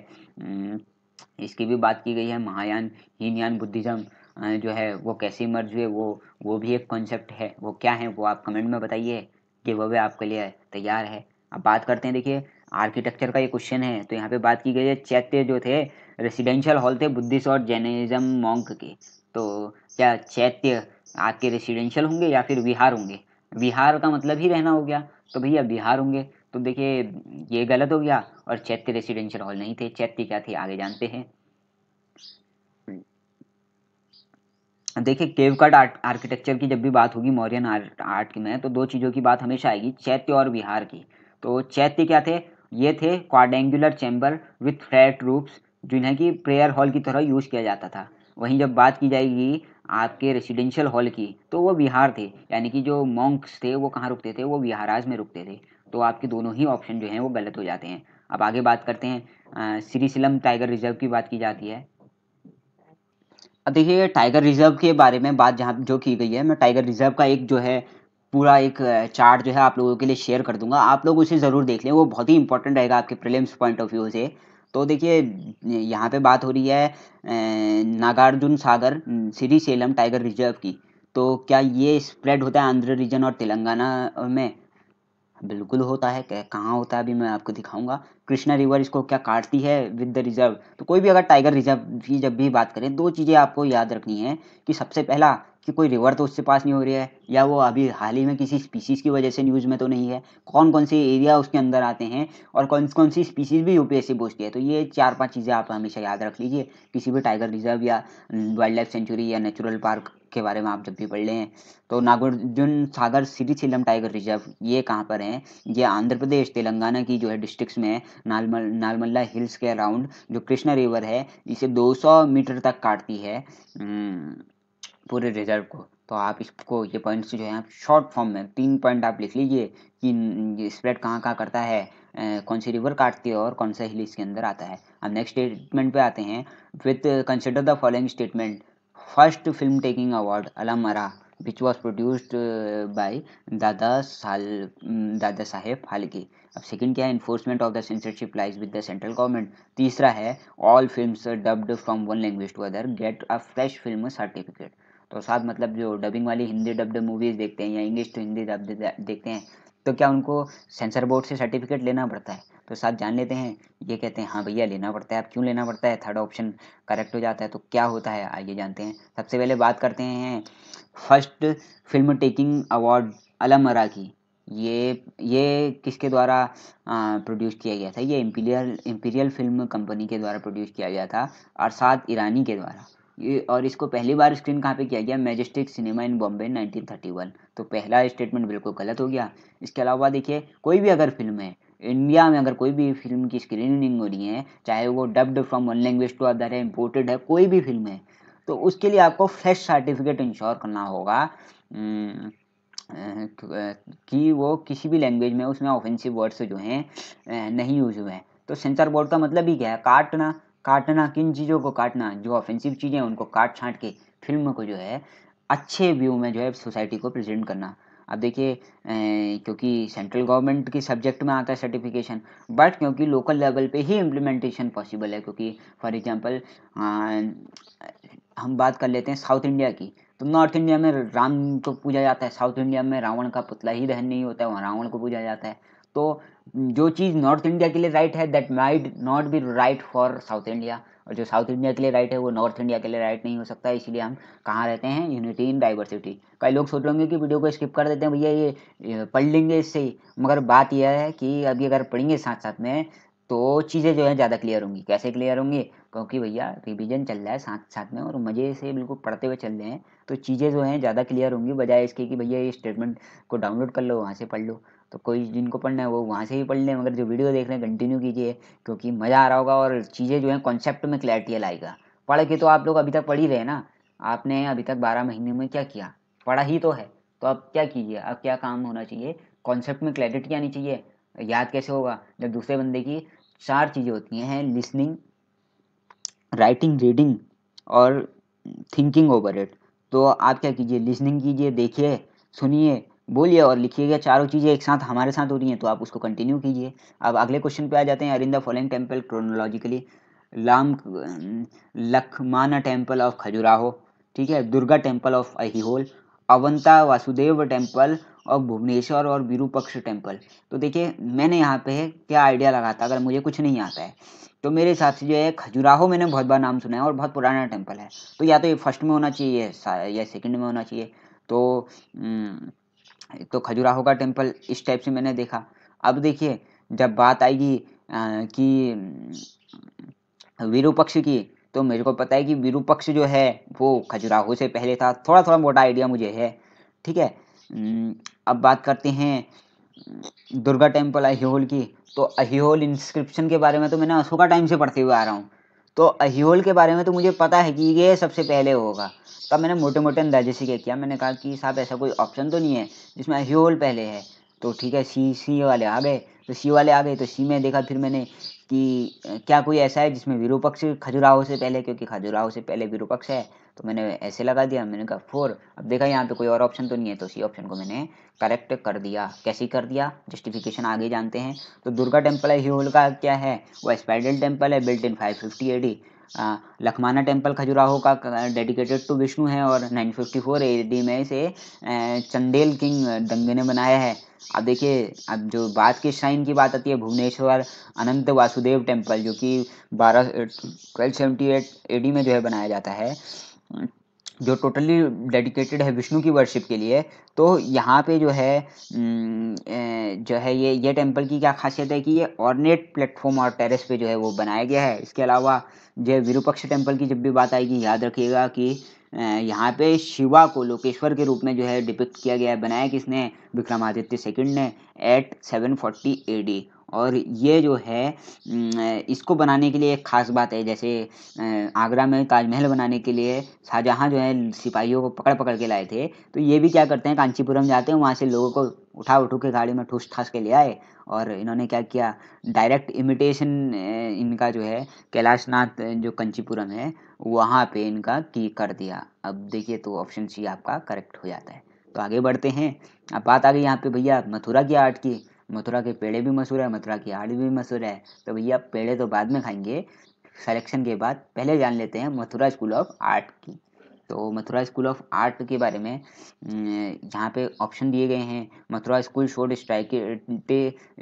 इसकी भी बात की गई है महायान हीनयान बुद्धिज़्म जो है वो कैसे मर्ज हुए वो वो भी एक कॉन्सेप्ट है वो क्या है वो आप कमेंट में बताइए कि वह आपके लिए तैयार है अब बात करते हैं देखिए आर्किटेक्चर का ये क्वेश्चन है तो यहाँ पे बात की गई है चैत्य जो थे रेसिडेंशियल हॉल थे बुद्धिस्ट और जैनिज्म मॉन्क के तो क्या चैत्य आपके रेसिडेंशियल होंगे या फिर विहार होंगे विहार का मतलब ही रहना हो गया तो भैया विहार होंगे तो देखिए ये गलत हो गया और चैत्य रेसिडेंशियल हॉल नहीं थे चैत्य क्या थे आगे जानते हैं देखिए केव कट आर्ट आर्किटेक्चर की जब भी बात होगी मौर्यन आर्ट आर्ट की में तो दो चीज़ों की बात हमेशा आएगी चैत्य और विहार की तो चैत्य क्या थे ये थे quadrangular chamber with flat roofs जिन्हें कि प्रेयर हॉल की तरह यूज़ किया जाता था वहीं जब बात की जाएगी आपके रेसिडेंशियल हॉल की तो वो बिहार थे यानी कि जो मॉन्क्स थे वो कहाँ रुकते थे वो बिहाराज में रुकते थे तो आपके दोनों ही ऑप्शन जो हैं वो गलत हो जाते हैं अब आगे बात करते हैं सिलम टाइगर रिजर्व की बात की जाती है अब देखिए टाइगर रिजर्व के बारे में बात जहाँ जो की गई है मैं टाइगर रिजर्व का एक जो है पूरा एक चार्ट जो है आप लोगों के लिए शेयर कर दूंगा आप लोग उसे ज़रूर देख लें वो बहुत ही इंपॉर्टेंट रहेगा आपके प्रिलिम्स पॉइंट ऑफ व्यू से तो देखिए यहाँ पे बात हो रही है नागार्जुन सागर श्री सेलम टाइगर रिजर्व की तो क्या ये स्प्रेड होता है आंध्र रीजन और तेलंगाना में बिल्कुल होता है कहाँ होता है अभी मैं आपको दिखाऊंगा कृष्णा रिवर इसको क्या काटती है विद द रिजर्व तो कोई भी अगर टाइगर रिजर्व की जब भी बात करें दो चीज़ें आपको याद रखनी है कि सबसे पहला कि कोई रिवर तो उससे पास नहीं हो रही है या वो अभी हाल ही में किसी स्पीशीज़ की वजह से न्यूज़ में तो नहीं है कौन कौन से एरिया उसके अंदर आते हैं और कौन कौन सी स्पीशीज़ भी यूपीएससी पूछती है तो ये चार पांच चीज़ें आप हमेशा याद रख लीजिए किसी भी टाइगर रिजर्व या वाइल्ड लाइफ सेंचुरी या नेचुरल पार्क के बारे में आप जब भी पढ़ रहे हैं तो नागार्जुन सागर सिटी छिलम टाइगर रिजर्व ये कहाँ पर है ये आंध्र प्रदेश तेलंगाना की जो है डिस्ट्रिक्ट्स में नालमल नालमल्ला हिल्स के अराउंड जो कृष्णा रिवर है इसे 200 मीटर तक काटती है हम्म, पूरे रिजर्व को तो आप इसको ये पॉइंट्स जो है आप शॉर्ट फॉर्म में तीन पॉइंट आप लिख लीजिए कि स्प्रेड कहाँ कहाँ करता है कौन सी रिवर काटती है और कौन सा हिल इसके अंदर आता है अब नेक्स्ट स्टेटमेंट पे आते हैं with consider the following statement first film taking award Alam Ara which was produced by Dada साल दादा साहेब फालके अब सेकेंड क्या है enforcement of the censorship lies with the central government तीसरा है all film dubbed from one language to other get a fresh film certificate तो साथ मतलब जो डबिंग वाली हिंदी डब्ड मूवीज़ देखते हैं या इंग्लिश टू हिंदी डब्ड देखते हैं तो क्या उनको सेंसर बोर्ड से सर्टिफिकेट लेना पड़ता है तो साथ जान लेते हैं ये कहते हैं हाँ भैया लेना पड़ता है अब क्यों लेना पड़ता है थर्ड ऑप्शन करेक्ट हो जाता है तो क्या होता है आइए जानते हैं सबसे पहले बात करते हैं first film taking award Alam Ara की ये ये किसके द्वारा प्रोड्यूस किया गया था ये इम्पीरियल इम्पीरियल फिल्म कंपनी के द्वारा प्रोड्यूस किया गया था और साथ ईरानी के द्वारा ये और इसको पहली बार स्क्रीन कहाँ पे किया गया मैजेस्टिक सिनेमा इन बॉम्बे 1931 तो पहला स्टेटमेंट बिल्कुल गलत हो गया इसके अलावा देखिए कोई भी अगर फिल्म है इंडिया में अगर कोई भी फिल्म की स्क्रीनिंग हो रही है चाहे वो dubbed from one language to other है इम्पोर्टेड है कोई भी फिल्म है तो उसके लिए आपको फ्रेश सर्टिफिकेट इंश्योर करना होगा हम्म, कि वो किसी भी लैंग्वेज में उसमें ऑफेंसिव वर्ड्स जो हैं नहीं यूज हुए हैं तो सेंसर बोर्ड का मतलब ही क्या है काटना काटना किन चीज़ों को काटना जो ऑफेंसिव चीज़ें हैं उनको काट छाँट के फिल्म को जो है अच्छे व्यू में जो है सोसाइटी को प्रेजेंट करना अब देखिए क्योंकि सेंट्रल गवर्नमेंट के सब्जेक्ट में आता है सर्टिफिकेशन बट क्योंकि लोकल लेवल पे ही इम्प्लीमेंटेशन पॉसिबल है क्योंकि फॉर एग्जांपल हम बात कर लेते हैं साउथ इंडिया की तो नॉर्थ इंडिया में राम को पूजा जाता है साउथ इंडिया में रावण का पुतला ही दहन नहीं होता है वहाँ रावण को पूजा जाता है तो जो चीज़ नॉर्थ इंडिया के लिए राइट है that might not be right for south India और जो साउथ इंडिया के लिए राइट है वो नॉर्थ इंडिया के लिए राइट नहीं हो सकता है इसलिए हम कहाँ रहते हैं यूनिटी इन डाइवर्सिटी कई लोग सोच लेंगे कि वीडियो को स्किप कर देते हैं भैया ये, पढ़ लेंगे इससे ही मगर बात यह है कि अभी अगर पढ़ेंगे साथ साथ में तो चीज़ें जो है ज़्यादा क्लियर होंगी कैसे क्लियर होंगी क्योंकि भैया रिविजन चल रहा है साथ साथ में और मज़े से बिल्कुल पढ़ते हुए चल रहे हैं तो चीज़ें जो हैं ज़्यादा क्लियर होंगी बजाय इसके कि भैया ये स्टेटमेंट को डाउनलोड कर लो वहाँ से पढ़ लो तो कोई जिनको पढ़ना है वो वहाँ से भी पढ़ लें मगर जो वीडियो देख रहे हैं कंटिन्यू कीजिए क्योंकि मज़ा आ रहा होगा और चीज़ें जो हैं कॉन्सेप्ट में क्लैरिटी लाएगा पढ़ के तो आप लोग अभी तक पढ़ ही रहे ना आपने अभी तक बारह महीने में क्या किया पढ़ा ही तो है तो अब क्या कीजिए अब क्या काम होना चाहिए कॉन्सेप्ट में क्लैरिटी आनी चाहिए याद कैसे होगा जब दूसरे बंदे की चार चीज़ें होती हैं लिसनिंग राइटिंग रीडिंग और थिंकिंग ओवर इट तो आप क्या कीजिए लिसनिंग कीजिए देखिए सुनिए बोलिए और लिखिएगा चारों चीज़ें एक साथ हमारे साथ हो रही हैं तो आप उसको कंटिन्यू कीजिए अब अगले क्वेश्चन पे आ जाते हैं अरिंदा फॉलोइंग टेम्पल क्रोनोलॉजिकली लाम लखमाना टेम्पल ऑफ खजुराहो ठीक है Durga temple of Aihole Avanta Vasudev temple और भुवनेश्वर और विरूपक्ष टेम्पल तो देखिए मैंने यहाँ पे क्या आइडिया लगा था अगर मुझे कुछ नहीं आता है तो मेरे हिसाब से जो है खजुराहो मैंने बहुत बार नाम सुना है और बहुत पुराना टेम्पल है तो या तो ये फर्स्ट में होना चाहिए या सेकंड में होना चाहिए तो तो खजुराहो का टेम्पल इस टाइप से मैंने देखा अब देखिए जब बात आएगी कि वीरूपक्ष की तो मेरे को पता है कि वीरूपक्ष जो है वो खजुराहो से पहले था थोड़ा थोड़ा मोटा आइडिया मुझे है ठीक है अब बात करते हैं दुर्गा टेम्पल अहिहोल की तो अहिहोल इंस्क्रिप्शन के बारे में तो मैंने अशोका टाइम से पढ़ते हुए आ रहा हूँ तो अहिहोल के बारे में तो मुझे पता है कि ये सबसे पहले होगा तब मैंने मोटे मोटे अंदाजे से क्या किया मैंने कहा कि साहब ऐसा कोई ऑप्शन तो नहीं है जिसमें अहिहोल पहले है तो ठीक है सी सी वाले आ गए तो सी वाले आ गए तो सी में देखा फिर मैंने कि क्या कोई ऐसा है जिसमें विरूपक्ष खजुराहो से पहले क्योंकि खजुराहो से पहले विरूपक्ष है तो मैंने ऐसे लगा दिया मैंने कहा फोर अब देखा यहाँ पे कोई और ऑप्शन तो नहीं है तो उसी ऑप्शन को मैंने करेक्ट कर दिया कैसे कर दिया जस्टिफिकेशन आगे जानते हैं तो दुर्गा टेम्पल है हिहोल का क्या है वो स्पाइडल टेम्पल है built in five fifty AD Lakshmana temple Khajuraho का डेडिकेटेड टू विष्णु है और 954 एडी में से चंदेल किंग दंगे ने बनाया है अब देखिए अब जो बात के श्राइन की बात आती है भुवनेश्वर अनंत वासुदेव टेम्पल जो कि बारह ट्वेल्व सेवेंटी एट एडी में जो है बनाया जाता है जो टोटली डेडिकेटेड है विष्णु की वर्शिप के लिए तो यहाँ पे जो है जो है ये ये टेम्पल की क्या खासियत है कि ये ऑर्नेट प्लेटफॉर्म और टेरेस पे जो है वो बनाया गया है इसके अलावा जो विरूपक्ष टेम्पल की जब भी बात आएगी याद रखिएगा कि यहाँ पे शिवा को लोकेश्वर के रूप में जो है डिपिक्ट किया गया है बनाया किसने विक्रमादित्य सेकंड ने एट सेवन फोर्टी ए और ये जो है इसको बनाने के लिए एक ख़ास बात है जैसे आगरा में ताजमहल बनाने के लिए शाहजहाँ जो है सिपाहियों को पकड़ पकड़ के लाए थे तो ये भी क्या करते हैं कांचीपुरम जाते हैं वहाँ से लोगों को उठा उठू के गाड़ी में ठूस ठास के ले आए और इन्होंने क्या किया डायरेक्ट इमिटेशन इनका जो है कैलाशनाथ जो कंचीपुरम है वहाँ पे इनका की कर दिया अब देखिए तो ऑप्शन सी आपका करेक्ट हो जाता है तो आगे बढ़ते हैं अब बात आ गई यहाँ पे भैया मथुरा की आर्ट की मथुरा के पेड़े भी मशहूर है मथुरा की आर्ट भी मशहूर है तो भैया पेड़े तो बाद में खाएंगे सेलेक्शन के बाद पहले जान लेते हैं मथुरा स्कूल ऑफ आर्ट की तो मथुरा स्कूल ऑफ आर्ट के बारे में यहाँ पे ऑप्शन दिए गए हैं Mathura school showed strike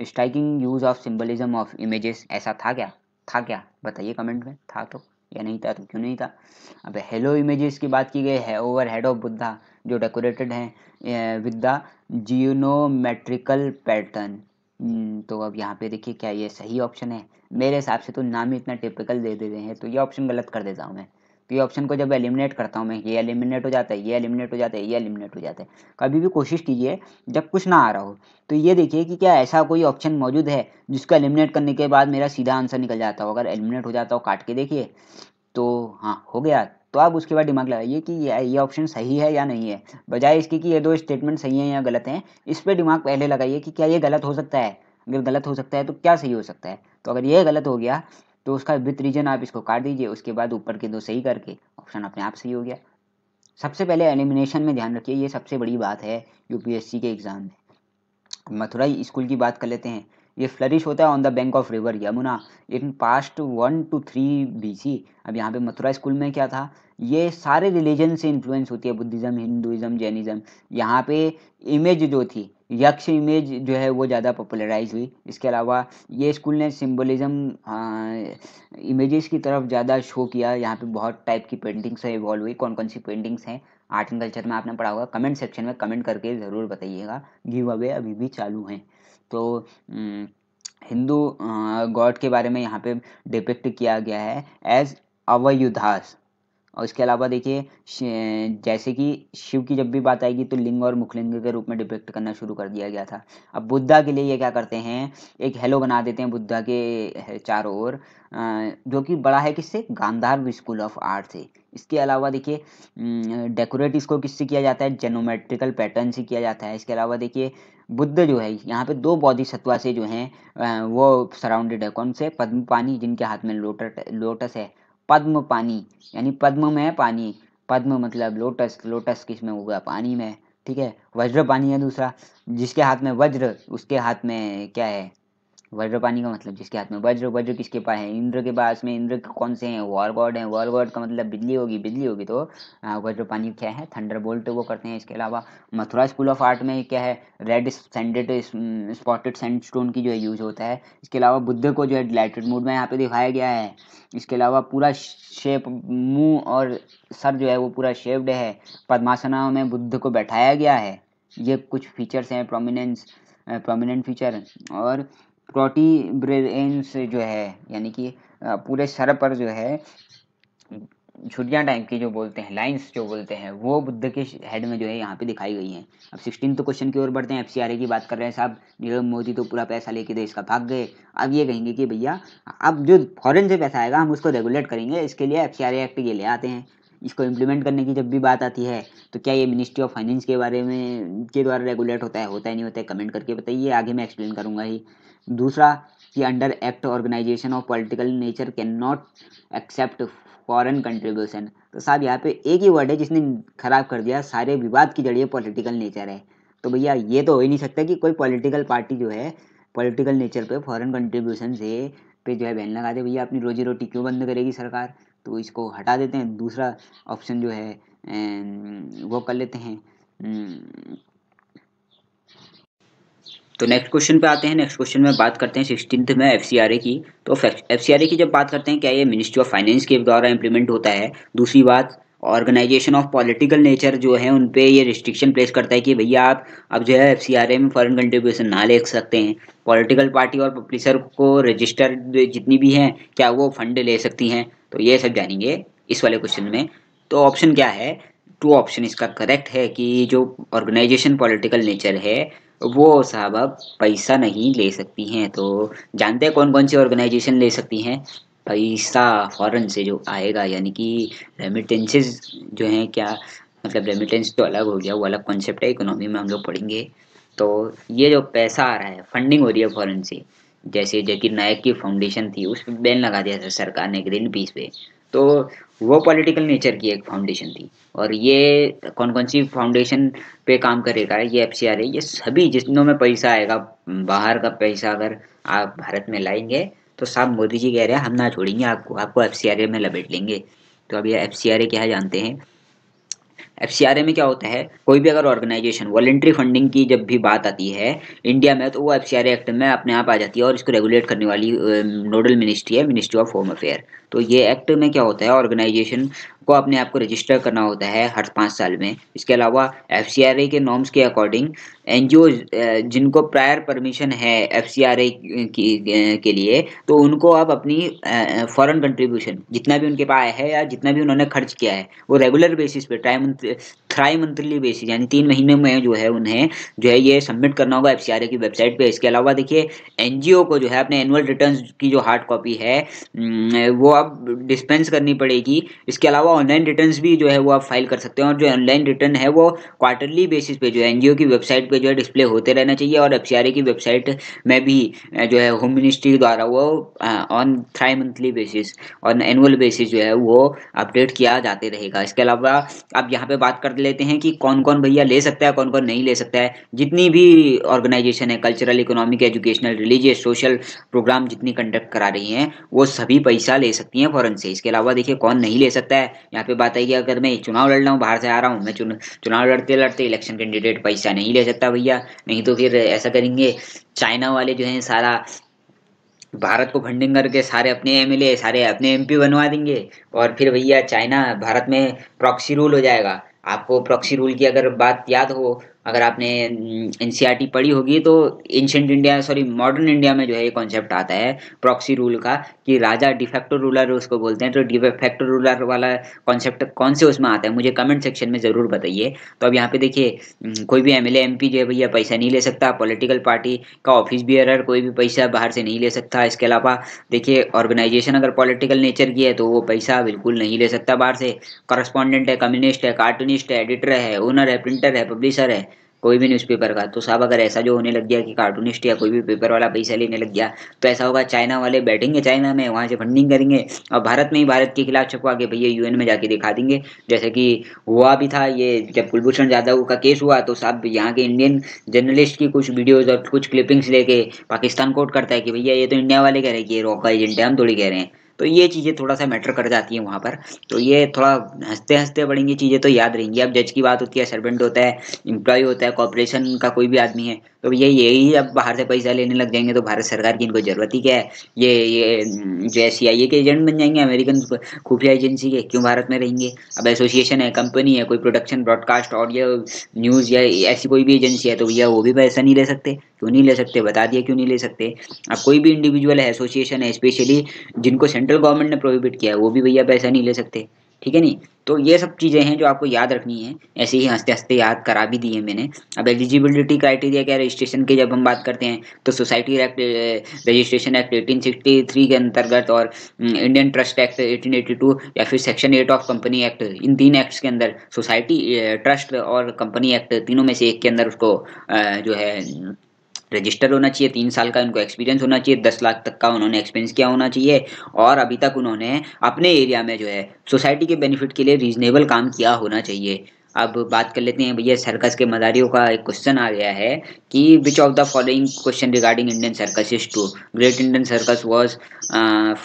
striking use of symbolism of images ऐसा था क्या था क्या बताइए कमेंट में था तो या नहीं था तो क्यों नहीं था अब हेलो इमेजेस की बात की गई है ओवर हेड ऑफ बुद्धा जो डेकोरेटेड हैं विद द जियोनोमेट्रिकल पैटर्न तो अब यहाँ पे देखिए क्या ये सही ऑप्शन है मेरे हिसाब से तो नाम ही इतना टिपिकल दे देते हैं तो ये ऑप्शन गलत कर देता हूँ मैं तो ये ऑप्शन को जब एलिमिनेट करता हूँ मैं ये एलिमिनेट हो जाता है ये एलिमिनेट हो जाता है ये एलिमिनेट हो जाता है कभी भी कोशिश कीजिए जब कुछ ना आ रहा हो तो ये देखिए कि क्या ऐसा कोई ऑप्शन मौजूद है जिसको एलिमिनेट करने के बाद मेरा सीधा आंसर निकल जाता हो अगर एलिमिनेट हो जाता हो काट के देखिए तो हाँ हो गया तो आप उसके बाद दिमाग लगाइए कि ये ऑप्शन सही है या नहीं है बजाय इसके कि ये दो स्टेटमेंट सही हैं या गलत हैं इस पर दिमाग पहले लगाइए कि क्या ये गलत हो सकता है अगर गलत हो सकता है तो क्या सही हो सकता है तो अगर ये गलत हो गया तो उसका विथ रीजन आप इसको काट दीजिए उसके बाद ऊपर के दो सही करके ऑप्शन अपने आप सही हो गया सबसे पहले एलिमिनेशन में ध्यान रखिए ये सबसे बड़ी बात है यूपीएससी के एग्ज़ाम में मथुरा स्कूल की बात कर लेते हैं ये फ्लरिश होता है on the bank of river Yamuna in past one two three BC अब यहाँ पे मथुरा स्कूल में क्या था ये सारे रिलीजन से इन्फ्लुएंस होती है बुद्धिज़्म हिंदुज़म जैनिज़्म यहाँ पे इमेज जो थी यक्ष इमेज जो है वो ज़्यादा पॉपुलराइज हुई इसके अलावा ये स्कूल ने सिंबलिज़म इमेजेस की तरफ ज़्यादा शो किया यहाँ पे बहुत टाइप की पेंटिंग्स है इवॉल्व हुई कौन कौन सी पेंटिंग्स हैं आर्ट एंड कल्चर में आपने पढ़ा होगा कमेंट सेक्शन में कमेंट करके ज़रूर बताइएगा गिव अवे अभी भी चालू हैं तो हिंदू गॉड के बारे में यहाँ पे डिपिक्ट किया गया है एज अवयुधास और इसके अलावा देखिए जैसे कि शिव की जब भी बात आएगी तो लिंग और मुखलिंग के रूप में डिपेक्ट करना शुरू कर दिया गया था अब बुद्धा के लिए ये क्या करते हैं एक हेलो बना देते हैं बुद्धा के चारों ओर जो कि बड़ा है किससे गांधार स्कूल ऑफ आर्ट से इसके अलावा देखिए डेकोरेट इसको किससे किया जाता है जेनोमेट्रिकल पैटर्न से किया जाता है इसके अलावा देखिए बुद्ध जो है यहाँ पे दो बौद्धि सत्वा से जो हैं वो सराउंडेड है कौन से पद्म पानी जिनके हाथ में लोटर लोटस है पद्म पानी यानी पद्म में पानी पद्म मतलब लोटस लोटस किस में होगा पानी में ठीक है वज्र पानी है दूसरा जिसके हाथ में वज्र उसके हाथ में क्या है वज्रपानी का मतलब जिसके हाथ में वज्र वज्र किसके पास है इंद्र के पास में इंद्र कौन से हैं वॉर गॉड है वॉर गॉड का मतलब बिजली होगी बिजली होगी तो वज्रपानी क्या है थंडर बोल्ट वो करते हैं इसके अलावा मथुरा स्कूल ऑफ आर्ट में क्या है रेड सेंडेड स्पॉटेड सैंडस्टोन की जो है यूज होता है इसके अलावा बुद्ध को जो है डिलाइटेड मूड में यहाँ पे दिखाया गया है इसके अलावा पूरा शेप मुंह और सर जो है वो पूरा शेप्ड है पद्मासना में बुद्ध को बैठाया गया है ये कुछ फीचर्स हैं प्रोमिनेंस प्रोमिनेंट फीचर और प्रोटीब्रेन्स जो है यानी कि पूरे सर पर जो है छुटियाँ टाइप की जो बोलते हैं लाइंस जो बोलते हैं वो बुद्ध के हेड में जो है यहाँ पे दिखाई गई हैं अब सिक्सटीन तो क्वेश्चन की ओर बढ़ते हैं एफ की बात कर रहे हैं साहब नीरव मोदी तो पूरा पैसा लेके देश का भाग गए अब ये कहेंगे कि भैया अब जो फॉरेन से पैसा आएगा हम उसको रेगुलेट करेंगे इसके लिए एफ एक्ट ये ले आते हैं इसको इम्प्लीमेंट करने की जब भी बात आती है तो क्या ये मिनिस्ट्री ऑफ फाइनेंस के बारे में के द्वारा रेगुलेट होता है होता है नहीं होता है कमेंट करके बताइए आगे मैं एक्सप्लेन करूँगा ही दूसरा कि under act organisation of political nature can not accept foreign contribution तो साहब यहाँ पे एक ही वर्ड है जिसने खराब कर दिया सारे विवाद की जड़ पॉलिटिकल नेचर है तो भैया ये तो हो ही नहीं सकता कि कोई पॉलिटिकल पार्टी जो है पॉलिटिकल नेचर पे फॉरेन कंट्रीब्यूशन से पे जो है बैन लगा दे भैया अपनी रोजी रोटी क्यों बंद करेगी सरकार तो इसको हटा देते हैं दूसरा ऑप्शन जो है वो कर लेते हैं तो नेक्स्ट क्वेश्चन पे आते हैं नेक्स्ट क्वेश्चन में बात करते हैं सिक्सटीन में एफ की तो एफ की जब बात करते हैं क्या ये मिनिस्ट्री ऑफ फाइनेंस के द्वारा इंप्लीमेंट होता है दूसरी बात ऑर्गेनाइजेशन ऑफ पॉलिटिकल नेचर जो है उन पर ये रिस्ट्रिक्शन प्लेस करता है कि भैया आप अब जो है एफ में फॉरन कंट्रीब्यूशन ना ले सकते हैं पॉलिटिकल पार्टी और पब्लिसर को रजिस्टर जितनी भी हैं क्या वो फंड ले सकती हैं तो ये सब जानेंगे इस वाले क्वेश्चन में तो ऑप्शन क्या है टू ऑप्शन इसका करेक्ट है कि जो ऑर्गेनाइजेशन पॉलिटिकल नेचर है वो साहब अब पैसा नहीं ले सकती हैं तो जानते हैं कौन कौन सी ऑर्गेनाइजेशन ले सकती हैं पैसा फॉरेन से जो आएगा यानी कि रेमिटेंसेज जो हैं क्या मतलब रेमिटेंस तो अलग हो गया वो अलग कॉन्सेप्ट है इकोनॉमी में हम लोग पढ़ेंगे तो ये जो पैसा आ रहा है फंडिंग हो रही है फॉरेन से जैसे जैकि नायक की फाउंडेशन थी उस पर बैन लगा दिया था सरकार ने ग्रीन पीस पे तो वो पॉलिटिकल नेचर की एक फाउंडेशन थी और ये कौन कौन सी फाउंडेशन पे काम करेगा ये एफ सी ए ये सभी जितनों में पैसा आएगा बाहर का पैसा अगर आप भारत में लाएंगे तो साहब मोदी जी कह रहे हैं हम ना छोड़ेंगे आपको आपको एफ सी आर ए में लपेट लेंगे तो अब ये एफ सी आर ए क्या जानते हैं एफ में क्या होता है कोई भी अगर ऑर्गेनाइजेशन वॉलेंट्री फंडिंग की जब भी बात आती है इंडिया में तो वो एफ एक्ट में अपने आप आ जाती है और इसको रेगुलेट करने वाली नोडल मिनिस्ट्री है मिनिस्ट्री ऑफ होम अफेयर तो ये एक्ट में क्या होता है ऑर्गेनाइजेशन को अपने आप को रजिस्टर करना होता है हर पाँच साल में इसके अलावा एफ के नॉर्म्स के अकॉर्डिंग एन जिनको प्रायर परमिशन है एफ की के लिए तो उनको आप अपनी फॉरेन कंट्रीब्यूशन जितना भी उनके पास है या जितना भी उन्होंने खर्च किया है वो रेगुलर बेसिस पे tri monthly tri monthly basis यानी तीन महीने में जो है उन्हें जो है ये सबमिट करना होगा एफ की वेबसाइट पर इसके अलावा देखिए एन को जो है अपने एनुअल रिटर्न की जो हार्ड कॉपी है वो अब डिस्पेंस करनी पड़ेगी इसके अलावा ऑनलाइन रिटर्न भी जो है वो आप फाइल कर सकते हैं और जो ऑनलाइन रिटर्न है वो क्वार्टरली बेसिस पे जो है एनजीओ की वेबसाइट पे जो है डिस्प्ले होते रहना चाहिए और एफ की वेबसाइट में भी जो है होम मिनिस्ट्री द्वारा वो ऑन थ्राई मंथली बेसिस और एनुअल बेसिस जो है वो अपडेट किया जाते रहेगा इसके अलावा आप यहाँ पे बात कर लेते हैं कि कौन कौन भैया ले सकता है कौन कौन नहीं ले सकता है जितनी भी ऑर्गेनाइजेशन है cultural economic educational religious social programme जितनी कंडक्ट करा रही हैं वो सभी पैसा ले सकती हैं फ़ौरन से इसके अलावा देखिए कौन नहीं ले सकता है यहाँ पे बात आई कि अगर मैं चुनाव लड़ रहा हूँ बाहर से आ रहा हूँ मैं चुनाव लड़ते लड़ते इलेक्शन कैंडिडेट पैसा नहीं ले सकता भैया नहीं तो फिर ऐसा करेंगे चाइना वाले जो हैं सारा भारत को फंडिंग करके सारे अपने ए सारे अपने पी बनवा देंगे और फिर भैया चाइना भारत में प्रॉक्सी रूल हो जाएगा आपको प्रॉक्सी रूल की अगर बात याद हो अगर आपने एन e पढ़ी होगी तो ancient India sorry modern India में जो है ये कॉन्सेप्ट आता है प्रॉक्सी रूल का कि राजा डिफेक्टो रूलर उसको बोलते हैं तो डिफेक्टो रूलर वाला कॉन्सेप्ट कौन से उसमें आता है मुझे कमेंट सेक्शन में ज़रूर बताइए तो अब यहाँ पे देखिए कोई भी एम एल जो है भैया पैसा नहीं ले सकता पोलिटिकल पार्टी का ऑफिस भी अर कोई भी पैसा बाहर से नहीं ले सकता इसके अलावा देखिए ऑर्गेनाइजेशन अगर पॉलिटिकल नेचर की है तो वो पैसा बिल्कुल नहीं ले सकता बाहर से करस्पॉन्डेंट है कम्युनिस्ट है कार्टूनिस्ट है एडिटर है ओनर है प्रिंटर है पब्लिशर है कोई भी न्यूज़पेपर का तो साहब अगर ऐसा जो होने लग गया कि कार्टूनिस्ट या कोई भी पेपर वाला पैसा लेने लग गया तो ऐसा होगा चाइना वाले बैठेंगे चाइना में वहाँ से फंडिंग करेंगे और भारत में ही भारत के खिलाफ छपवा के भैया यूएन में जाके दिखा देंगे जैसे कि हुआ भी था ये जब कुलभूषण यादव का केस हुआ तो साहब यहाँ के इंडियन जर्नलिस्ट की कुछ वीडियोज और कुछ क्लिपिंग्स लेके पाकिस्तान कोर्ट करता है कि भैया ये तो इंडिया वाले कह रहे हैं कि ये रॉ एजेंट है हम थोड़ी कह रहे हैं तो ये चीज़ें थोड़ा सा मैटर कर जाती हैं वहाँ पर तो ये थोड़ा हंसते हंसते बढ़ेंगी चीज़ें तो याद रहेंगी अब जज की बात होती है सर्वेंट होता है इम्प्लॉय होता है कॉरपोरेशन का कोई भी आदमी है तो ये यही अब बाहर से पैसा लेने लग जाएंगे तो भारत सरकार की इनको ज़रूरत ही क्या है ये ये जो है सी के एजेंट बन जाएंगे अमेरिकन खुफिया एजेंसी के क्यों भारत में रहेंगे अब एसोसिएशन है कंपनी है कोई प्रोडक्शन ब्रॉडकास्ट ऑडियो न्यूज़ या ऐसी कोई भी एजेंसी है तो भैया वो भी पैसा नहीं ले सकते क्यों नहीं ले सकते बता दिया क्यों नहीं ले सकते अब कोई भी इंडिविजुअल है एसोसिएशन है स्पेशली जिनको सेंट्रल गवर्नमेंट ने प्रोहिबिट किया है वो भी भैया पैसा नहीं ले सकते ठीक है नहीं तो ये सब चीज़ें हैं जो आपको याद रखनी है ऐसे ही हंसते हंसते याद करा भी दी है मैंने अब एलिजिबिलिटी क्राइटेरिया क्या रजिस्ट्रेशन की जब हम बात करते हैं तो सोसाइटी एक्ट रजिस्ट्रेशन एक्ट 1863 के अंतर्गत और इंडियन ट्रस्ट एक्ट 1882 या फिर section eight of company act इन तीन एक्ट्स के अंदर सोसाइटी ट्रस्ट और कंपनी एक्ट तीनों में से एक के अंदर उसको जो है रजिस्टर होना चाहिए तीन साल का उनको एक्सपीरियंस होना चाहिए दस लाख तक का उन्होंने एक्सपीरियंस किया होना चाहिए और अभी तक उन्होंने अपने एरिया में जो है सोसाइटी के बेनिफिट के लिए रीजनेबल काम किया होना चाहिए अब बात कर लेते हैं भैया सर्कस के मदारियों का एक क्वेश्चन आ गया है कि which of the following question regarding Indian circus is true great Indian circus was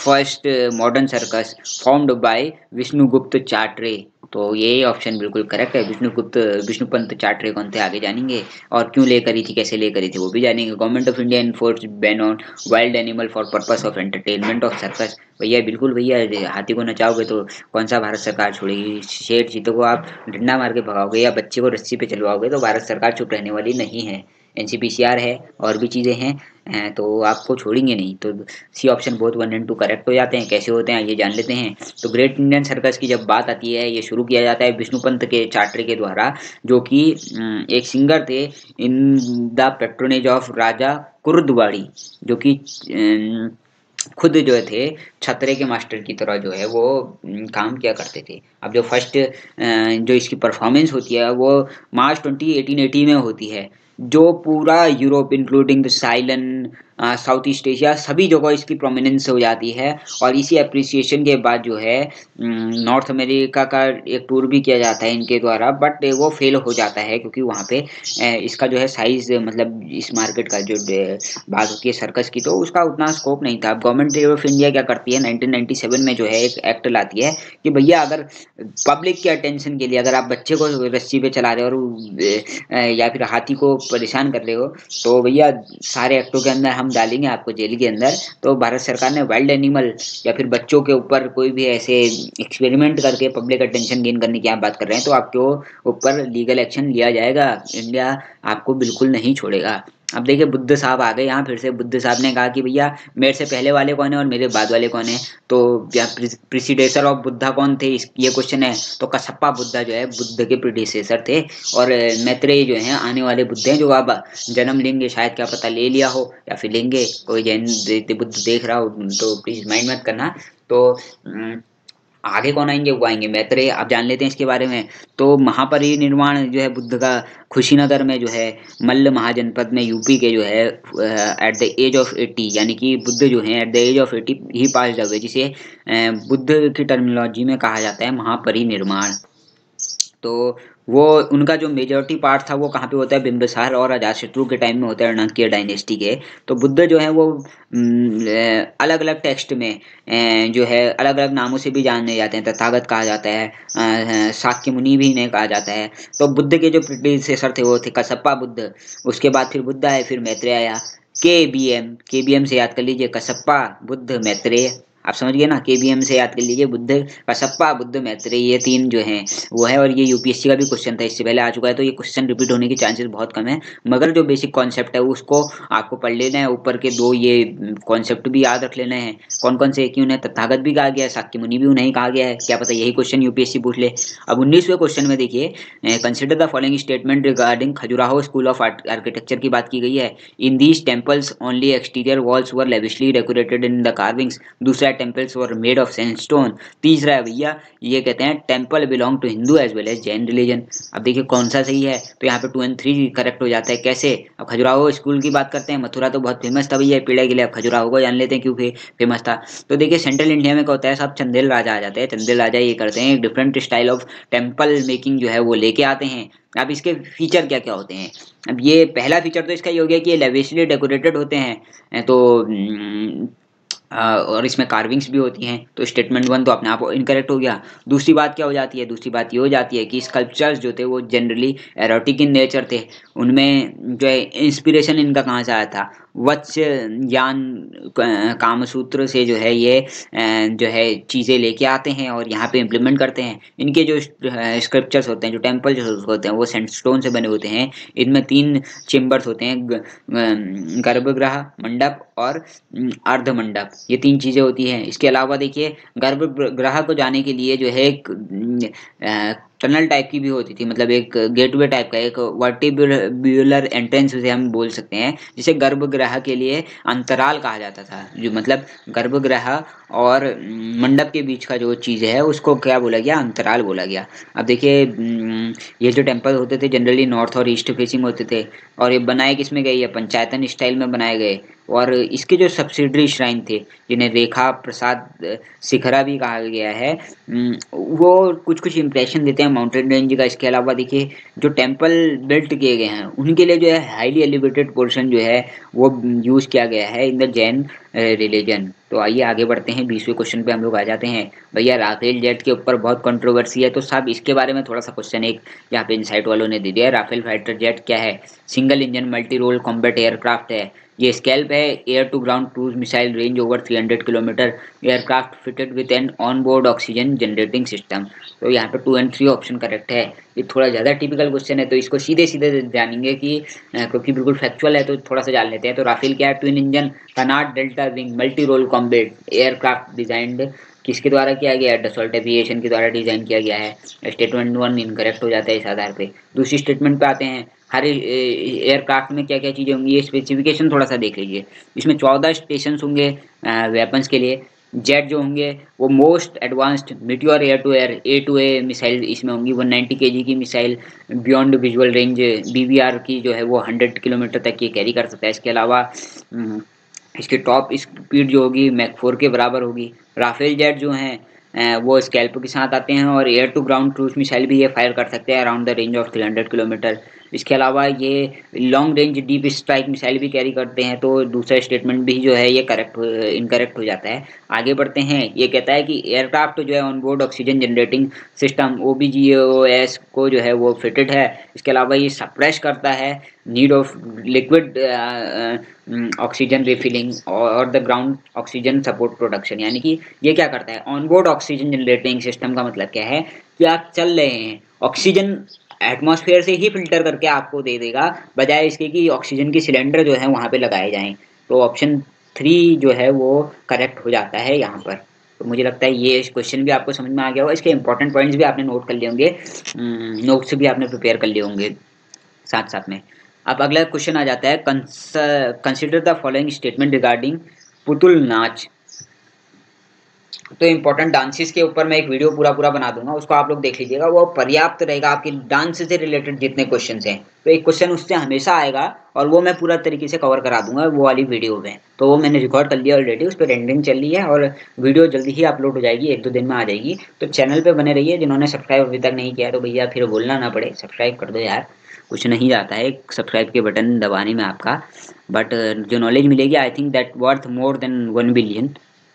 first modern circus formed by Vishnugupta Chatre तो ये ऑप्शन बिल्कुल करेक्ट है विष्णुगुप्त विष्णुपंत चार्टरे कौन थे आगे जानेंगे और क्यों ले करी थी कैसे ले करी थी वो भी जानेंगे government of India enforce ban on wild animal for purpose of entertainment of circus भैया बिल्कुल भैया हाथी को नचाओगे तो कौन सा भारत सरकार छोड़ेगी शेर चीतों को आप डंडा मार के भगाओगे या बच्चे को रस्सी पर चलवाओगे तो भारत सरकार चुप रहने वाली नहीं है एन है और भी चीज़ें हैं तो आपको छोड़ेंगे नहीं तो सी ऑप्शन बहुत वन एंड टू करेक्ट हो जाते हैं कैसे होते हैं ये जान लेते हैं तो ग्रेट इंडियन सर्कस की जब बात आती है ये शुरू किया जाता है विष्णु पंत के चार्टर के द्वारा जो कि एक सिंगर थे in the patronage of Raja Kurundwadi जो कि खुद जो थे छतरे के मास्टर की तरह जो है वो काम किया करते थे अब जो फर्स्ट जो इसकी परफॉर्मेंस होती है वो मार्च ट्वेंटी एटीन एटी में होती है जो पूरा Europe including the Ceylon South East Asia सभी जगह इसकी प्रोमिनेंस हो जाती है और इसी अप्रिसिएशन के बाद जो है नॉर्थ अमेरिका का एक टूर भी किया जाता है इनके द्वारा बट वो फेल हो जाता है क्योंकि वहाँ पे इसका जो है साइज मतलब इस मार्केट का जो बात होती है सर्कस की तो उसका उतना स्कोप नहीं था गवर्नमेंट ऑफ इंडिया क्या करती है नाइनटीन में जो है एक एक्ट लाती है कि भैया अगर पब्लिक के अटेंशन के लिए अगर आप बच्चे को रस्सी पर चला रहे हो और या फिर हाथी को परेशान कर रहे हो तो भैया सारे एक्टों के अंदर हम हम डालेंगे आपको जेल के अंदर तो भारत सरकार ने वाइल्ड एनिमल या फिर बच्चों के ऊपर कोई भी ऐसे एक्सपेरिमेंट करके पब्लिक अटेंशन गेन करने की आप बात कर रहे हैं तो आपके ऊपर लीगल एक्शन लिया जाएगा इंडिया आपको बिल्कुल नहीं छोड़ेगा अब देखिए बुद्ध साहब आ गए यहाँ फिर से बुद्ध साहब ने कहा कि भैया मेरे से पहले वाले कौन है और मेरे बाद वाले कौन है तो प्रिसीडेसर ऑफ बुद्धा कौन थे ये क्वेश्चन है तो कसप्पा बुद्धा जो है बुद्ध के प्रिडिसेसर थे और मैत्रेय जो हैं आने वाले बुद्ध हैं जो आप जन्म लेंगे शायद क्या पता ले लिया हो या फिर लेंगे कोई जैन बुद्ध देख रहा हो तो प्लीज़ माइंड मत करना तो आगे कौन आएंगे वो आएंगे मैत्रेय आप जान लेते हैं इसके बारे में तो महापरिनिर्वाण जो है बुद्ध का खुशीनगर में जो है मल्ल महाजनपद में यूपी के जो है at the age of eighty यानी कि बुद्ध जो है at the age of eighty ही पास हुए जिसे बुद्ध की टर्मिनोलॉजी में कहा जाता है महापरिनिर्माण तो वो उनका जो मेजोरिटी पार्ट था वो कहाँ पे होता है बिम्बिसार और शत्रु के टाइम में होता है अनंकीय डायनेस्टी के तो बुद्ध जो है वो अलग अलग टेक्स्ट में जो है अलग अलग नामों से भी जाने जाते हैं तथागत कहा जाता है साक्य मुनि भी इन्हें कहा जाता है तो बुद्ध के जो प्रिटीसेसर थे वो थे कसप्पा बुद्ध उसके बाद फिर बुद्ध आए फिर मैत्रेय आया K B M K B M से याद कर लीजिए कसप्पा बुद्ध मैत्रेय आप समझिए ना के से याद कर लीजिए बुद्ध कसप्पा बुद्ध मैत्री ये तीन जो हैं वो है और ये यूपीएससी का भी क्वेश्चन था इससे पहले आ चुका है तो ये क्वेश्चन रिपीट होने के चांसेस बहुत कम है मगर जो बेसिक कॉन्सेप्ट है उसको आपको पढ़ लेना है ऊपर के दो ये कॉन्सेप्ट भी याद रख लेना है कौन कौन से क्यों उन्हें तथागत भी कहा गया है साक्य मुनि भी उन्हें कहा गया है क्या पता यही क्वेश्चन यूपीएससी पूछ ले अब उन्नीसवें क्वेश्चन में देखिए consider the following statement regarding Khajuraho school of architecture की बात की गई है in these temples only exterior walls were lavishly decorated in the carvings दूसरा temples were made of sandstone तीसरा है भैया ये कहते हैं temple belong to Hindu as well as Jain religion अब देखिए कौन सा सही है तो यहाँ पे टू एंड थ्री करेक्ट हो जाता है कैसे अब खजुराहो स्कूल की बात करते हैं मथुरा तो बहुत फेमस था भैया पीढ़े के लिए अब खजुराहो को जान लेते हैं क्योंकि फेमस था तो देखिए सेंट्रल इंडिया में क्या होता है सब चंदेल राजा आ जाते हैं चंदेल राजा ये करते हैं different style of temple making जो है वो लेके आते हैं अब इसके फीचर क्या क्या होते हैं अब ये पहला फीचर तो इसका ये हो गया कि ये लेवेशली डेकोरेटेड होते हैं तो हम्म, और इसमें कार्विंग्स भी होती हैं तो स्टेटमेंट वन तो अपने आप इनकरेक्ट हो गया दूसरी बात क्या हो जाती है दूसरी बात ये हो जाती है कि स्कल्पचर्स जो थे वो जनरली एरोटिक इन नेचर थे उनमें जो है इंस्पिरेशन इनका कहाँ से आया था वत्स्य ज्ञान कामसूत्र से जो है ये जो है चीज़ें लेके आते हैं और यहाँ पे इम्प्लीमेंट करते हैं इनके जो स्क्रिप्चर्स होते हैं जो टेम्पल जो होते हैं वो सैंडस्टोन से बने होते हैं इनमें तीन चेम्बर्स होते हैं गर्भगृह मंडप और अर्ध मंडप ये तीन चीज़ें होती हैं इसके अलावा देखिए गर्भगृह को जाने के लिए जो है टनल टाइप की भी होती थी मतलब एक गेटवे टाइप का एक वर्टिब्यूलर एंट्रेंस उसे हम बोल सकते हैं जिसे गर्भगृह के लिए अंतराल कहा जाता था जो मतलब गर्भगृह और मंडप के बीच का जो चीज़ है उसको क्या बोला गया अंतराल बोला गया अब देखिए ये जो टेम्पल होते थे जनरली नॉर्थ और ईस्ट फेसिंग होते थे और ये बनाए किस में गए ये पंचायतन स्टाइल में बनाए गए और इसके जो सब्सिडरी श्राइन थे जिन्हें रेखा प्रसाद शिखरा भी कहा गया है वो कुछ कुछ इंप्रेशन देते हैं माउंटेन रेंज का इसके अलावा देखिए जो टेम्पल बिल्ट किए गए हैं उनके लिए जो है हाईली एलिवेटेड पोर्शन जो है वो यूज़ किया गया है इन द जैन रिलीजन तो आइए आगे बढ़ते हैं बीसवें क्वेश्चन पे हम लोग आ जाते हैं भैया राफेल जेट के ऊपर बहुत कंट्रोवर्सी है तो साहब इसके बारे में थोड़ा सा क्वेश्चन एक यहाँ पे इनसाइट वालों ने दे दिया राफेल फाइटर जेट क्या है single engine multi role combat aircraft है ये स्कैल्प है air to ground cruise missile range over 300 kilometre aircraft fitted with an on board oxygen generating system तो यहाँ पे two and three option correct है ये थोड़ा ज़्यादा टिपिकल क्वेश्चन है तो इसको सीधे सीधे जानेंगे कि क्योंकि बिल्कुल फैक्चुअल है तो थोड़ा सा जान लेते हैं तो राफेल क्या है twin engine canard delta wing multi role combat aircraft designed किसके द्वारा किया गया है डसोल्ट एविएशन के द्वारा डिजाइन किया गया है स्टेटमेंट वन इनकरेक्ट हो जाता है इस आधार पर दूसरी स्टेटमेंट पे आते हैं हर एयरक्राफ्ट में क्या क्या चीज़ें होंगी ये स्पेसिफिकेशन थोड़ा सा देख लीजिए इसमें चौदह स्टेशन होंगे वेपन्स के लिए जेट जो होंगे वो most advanced Meteor air to air A to A missile इसमें होंगी वो नाइन्टी के की मिसाइल बियॉन्ड विजुअल रेंज बी की जो है वो 100 किलोमीटर तक ये कैरी कर सकता है इसके अलावा हम्म, इसकी टॉप स्पीड जो होगी मैक फोर के बराबर होगी राफेल जेट जो हैं वो स्कैल्प के साथ आते हैं और air to ground cruise missile भी ये फायर कर सकते हैं around the range of hundred kilometre इसके अलावा ये long range deep strike missile भी कैरी करते हैं तो दूसरा स्टेटमेंट भी जो है ये करेक्ट इनकरेक्ट हो जाता है आगे बढ़ते हैं ये कहता है कि एयरक्राफ्ट जो है onboard oxygen generating system O B G O S को जो है वो फिटेड है इसके अलावा ये सप्रेस करता है need of liquid oxygen refilling और the ground oxygen support production यानी कि ये क्या करता है ऑनबोर्ड ऑक्सीजन जनरेटिंग सिस्टम का मतलब क्या है कि आप चल रहे हैं ऑक्सीजन एटमॉस्फेयर से ही फिल्टर करके आपको दे देगा बजाय इसके कि ऑक्सीजन की सिलेंडर जो है वहाँ पे लगाए जाएं तो ऑप्शन थ्री जो है वो करेक्ट हो जाता है यहाँ पर तो मुझे लगता है ये क्वेश्चन भी आपको समझ में आ गया होगा इसके इंपॉर्टेंट पॉइंट्स भी आपने नोट कर लिए होंगे नोट्स हम्म, भी आपने प्रिपेयर कर लिए होंगे साथ साथ में अब अगला क्वेश्चन आ जाता है consider the following statement regarding Putul Nach तो इम्पोर्टेंट डांसेस के ऊपर मैं एक वीडियो पूरा पूरा बना दूंगा उसको आप लोग देख लीजिएगा वो पर्याप्त रहेगा आपके डांस से रिलेटेड जितने क्वेश्चन हैं तो एक क्वेश्चन उससे हमेशा आएगा और वो मैं पूरा तरीके से कवर करा दूंगा वो वाली वीडियो में तो वो मैंने रिकॉर्ड कर लिया ऑलरेडी उस पर रेंडिंग चल रही है और वीडियो जल्दी ही अपलोड हो जाएगी एक दो दिन में आ जाएगी तो चैनल पर बने रही जिन्होंने सब्सक्राइब अभी तक नहीं किया तो भैया फिर बोलना ना पड़े सब्सक्राइब कर दो यार कुछ नहीं जाता है सब्सक्राइब के बटन दबाने में आपका बट जो नॉलेज मिलेगी I think that worth more than one billion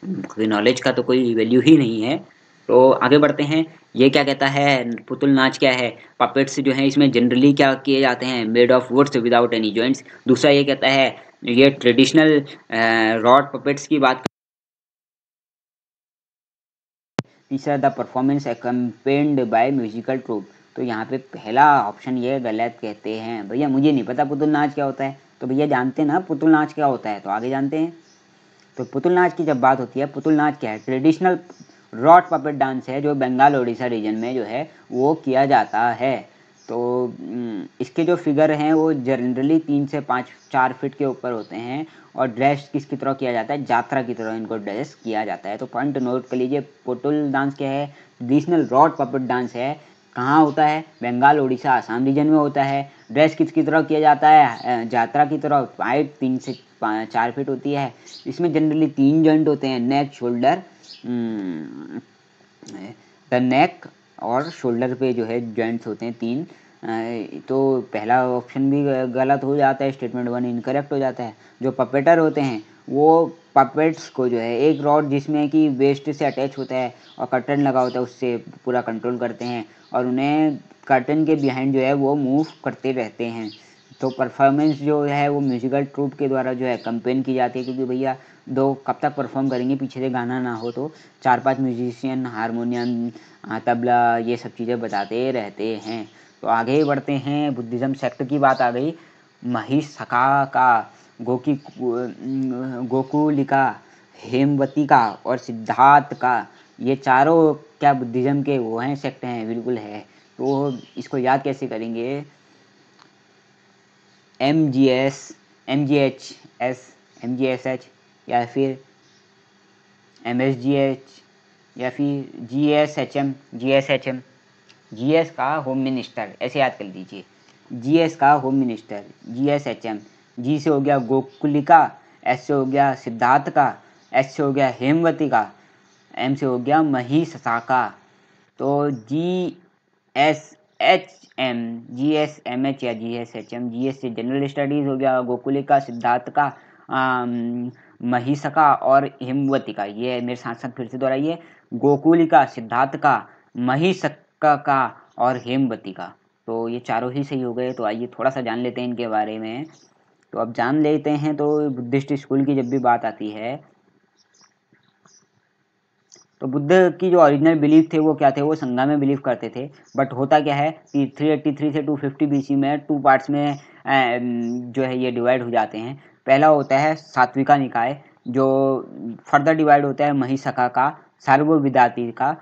कोई नॉलेज का तो कोई वैल्यू ही नहीं है तो आगे बढ़ते हैं ये क्या कहता है पुतुल नाच क्या है पपेट्स जो है इसमें जनरली क्या किए जाते हैं made of woods without any joints दूसरा ये कहता है ये ट्रेडिशनल रॉड पपेट्स की बात तीसरा the performance accompanied by musical troupe तो यहाँ पे पहला ऑप्शन ये गलत कहते हैं भैया मुझे नहीं पता पुतुल नाच क्या होता है तो भैया जानते ना पुतुल नाच क्या होता है तो आगे जानते हैं तो पुतुल नाच की जब बात होती है पुतुल नाच क्या है ट्रेडिशनल रॉड पपेट डांस है जो बंगाल उड़ीसा रीजन में जो है वो किया जाता है तो इसके जो फिगर हैं वो जनरली तीन से पाँच चार फिट के ऊपर होते हैं और ड्रेस किसकी तरह किया जाता है जात्रा की तरह इनको ड्रेस किया जाता है तो पॉइंट नोट कर लीजिए पुतुल डांस क्या है ट्रेडिशनल रॉड पपेट डांस है कहाँ होता है बंगाल उड़ीसा आसाम रीजन में होता है ड्रेस किस की तरह किया जाता है यात्रा की तरह हाइट तीन से चार फीट होती है इसमें जनरली तीन जॉइंट होते हैं नेक शोल्डर द नेक और शोल्डर पे जो है जॉइंट्स होते हैं तीन तो पहला ऑप्शन भी गलत हो जाता है स्टेटमेंट वन इनकरेक्ट हो जाता है जो पपेटर होते हैं वो पपेट्स को जो है एक रॉड जिसमें कि वेस्ट से अटैच होता है और कर्टन लगा होता है उससे पूरा कंट्रोल करते हैं और उन्हें कर्टन के बिहाइंड जो है वो मूव करते रहते हैं तो परफॉर्मेंस जो है वो म्यूजिकल ट्रूप के द्वारा जो है कंपेन की जाती है क्योंकि भैया दो कब तक परफॉर्म करेंगे पीछे से गाना ना हो तो चार पांच म्यूजिशियन हारमोनियम तबला ये सब चीज़ें बताते रहते हैं तो आगे बढ़ते हैं बुद्धिज़्म सेक्ट की बात आ गई महिष सका का गोकी गोकुलिका हेमवती का और सिद्धार्थ का ये चारों क्या बुद्धिज़्म के वो हैं सेक्ट हैं बिल्कुल है तो इसको याद कैसे करेंगे M G S M G H S M G S H या फिर एम एस जी एच या फिर G S H M G S H M G S का होम मिनिस्टर ऐसे याद कर लीजिए जी एस का home minister G S H M G से हो गया गोकुलिका एस से हो गया सिद्धार्थ का एस से हो गया हेमवती का एम से हो गया महीसा का तो G S H M G S M H या G S H M G S से जनरल स्टडीज़ हो गया गोकुलिका का सिद्धार्थ का महिषका और हिमवती का ये मेरे साथ साथ फिर से दोहराइए गोकुलिका सिद्धार्थ का महिषका का और हेमवती का तो ये चारों ही सही हो गए तो आइए थोड़ा सा जान लेते हैं इनके बारे में तो अब जान लेते हैं तो बुद्धिस्ट स्कूल की जब भी बात आती है तो बुद्ध की जो ओरिजिनल बिलीफ थे वो क्या थे वो संघा में बिलीव करते थे बट होता क्या है कि 383 से 250 फिफ्टी में टू पार्ट्स में जो है ये डिवाइड हो जाते हैं पहला होता है सात्विका निकाय जो फर्दर डिवाइड होता है महिषका का सर्वविदाती का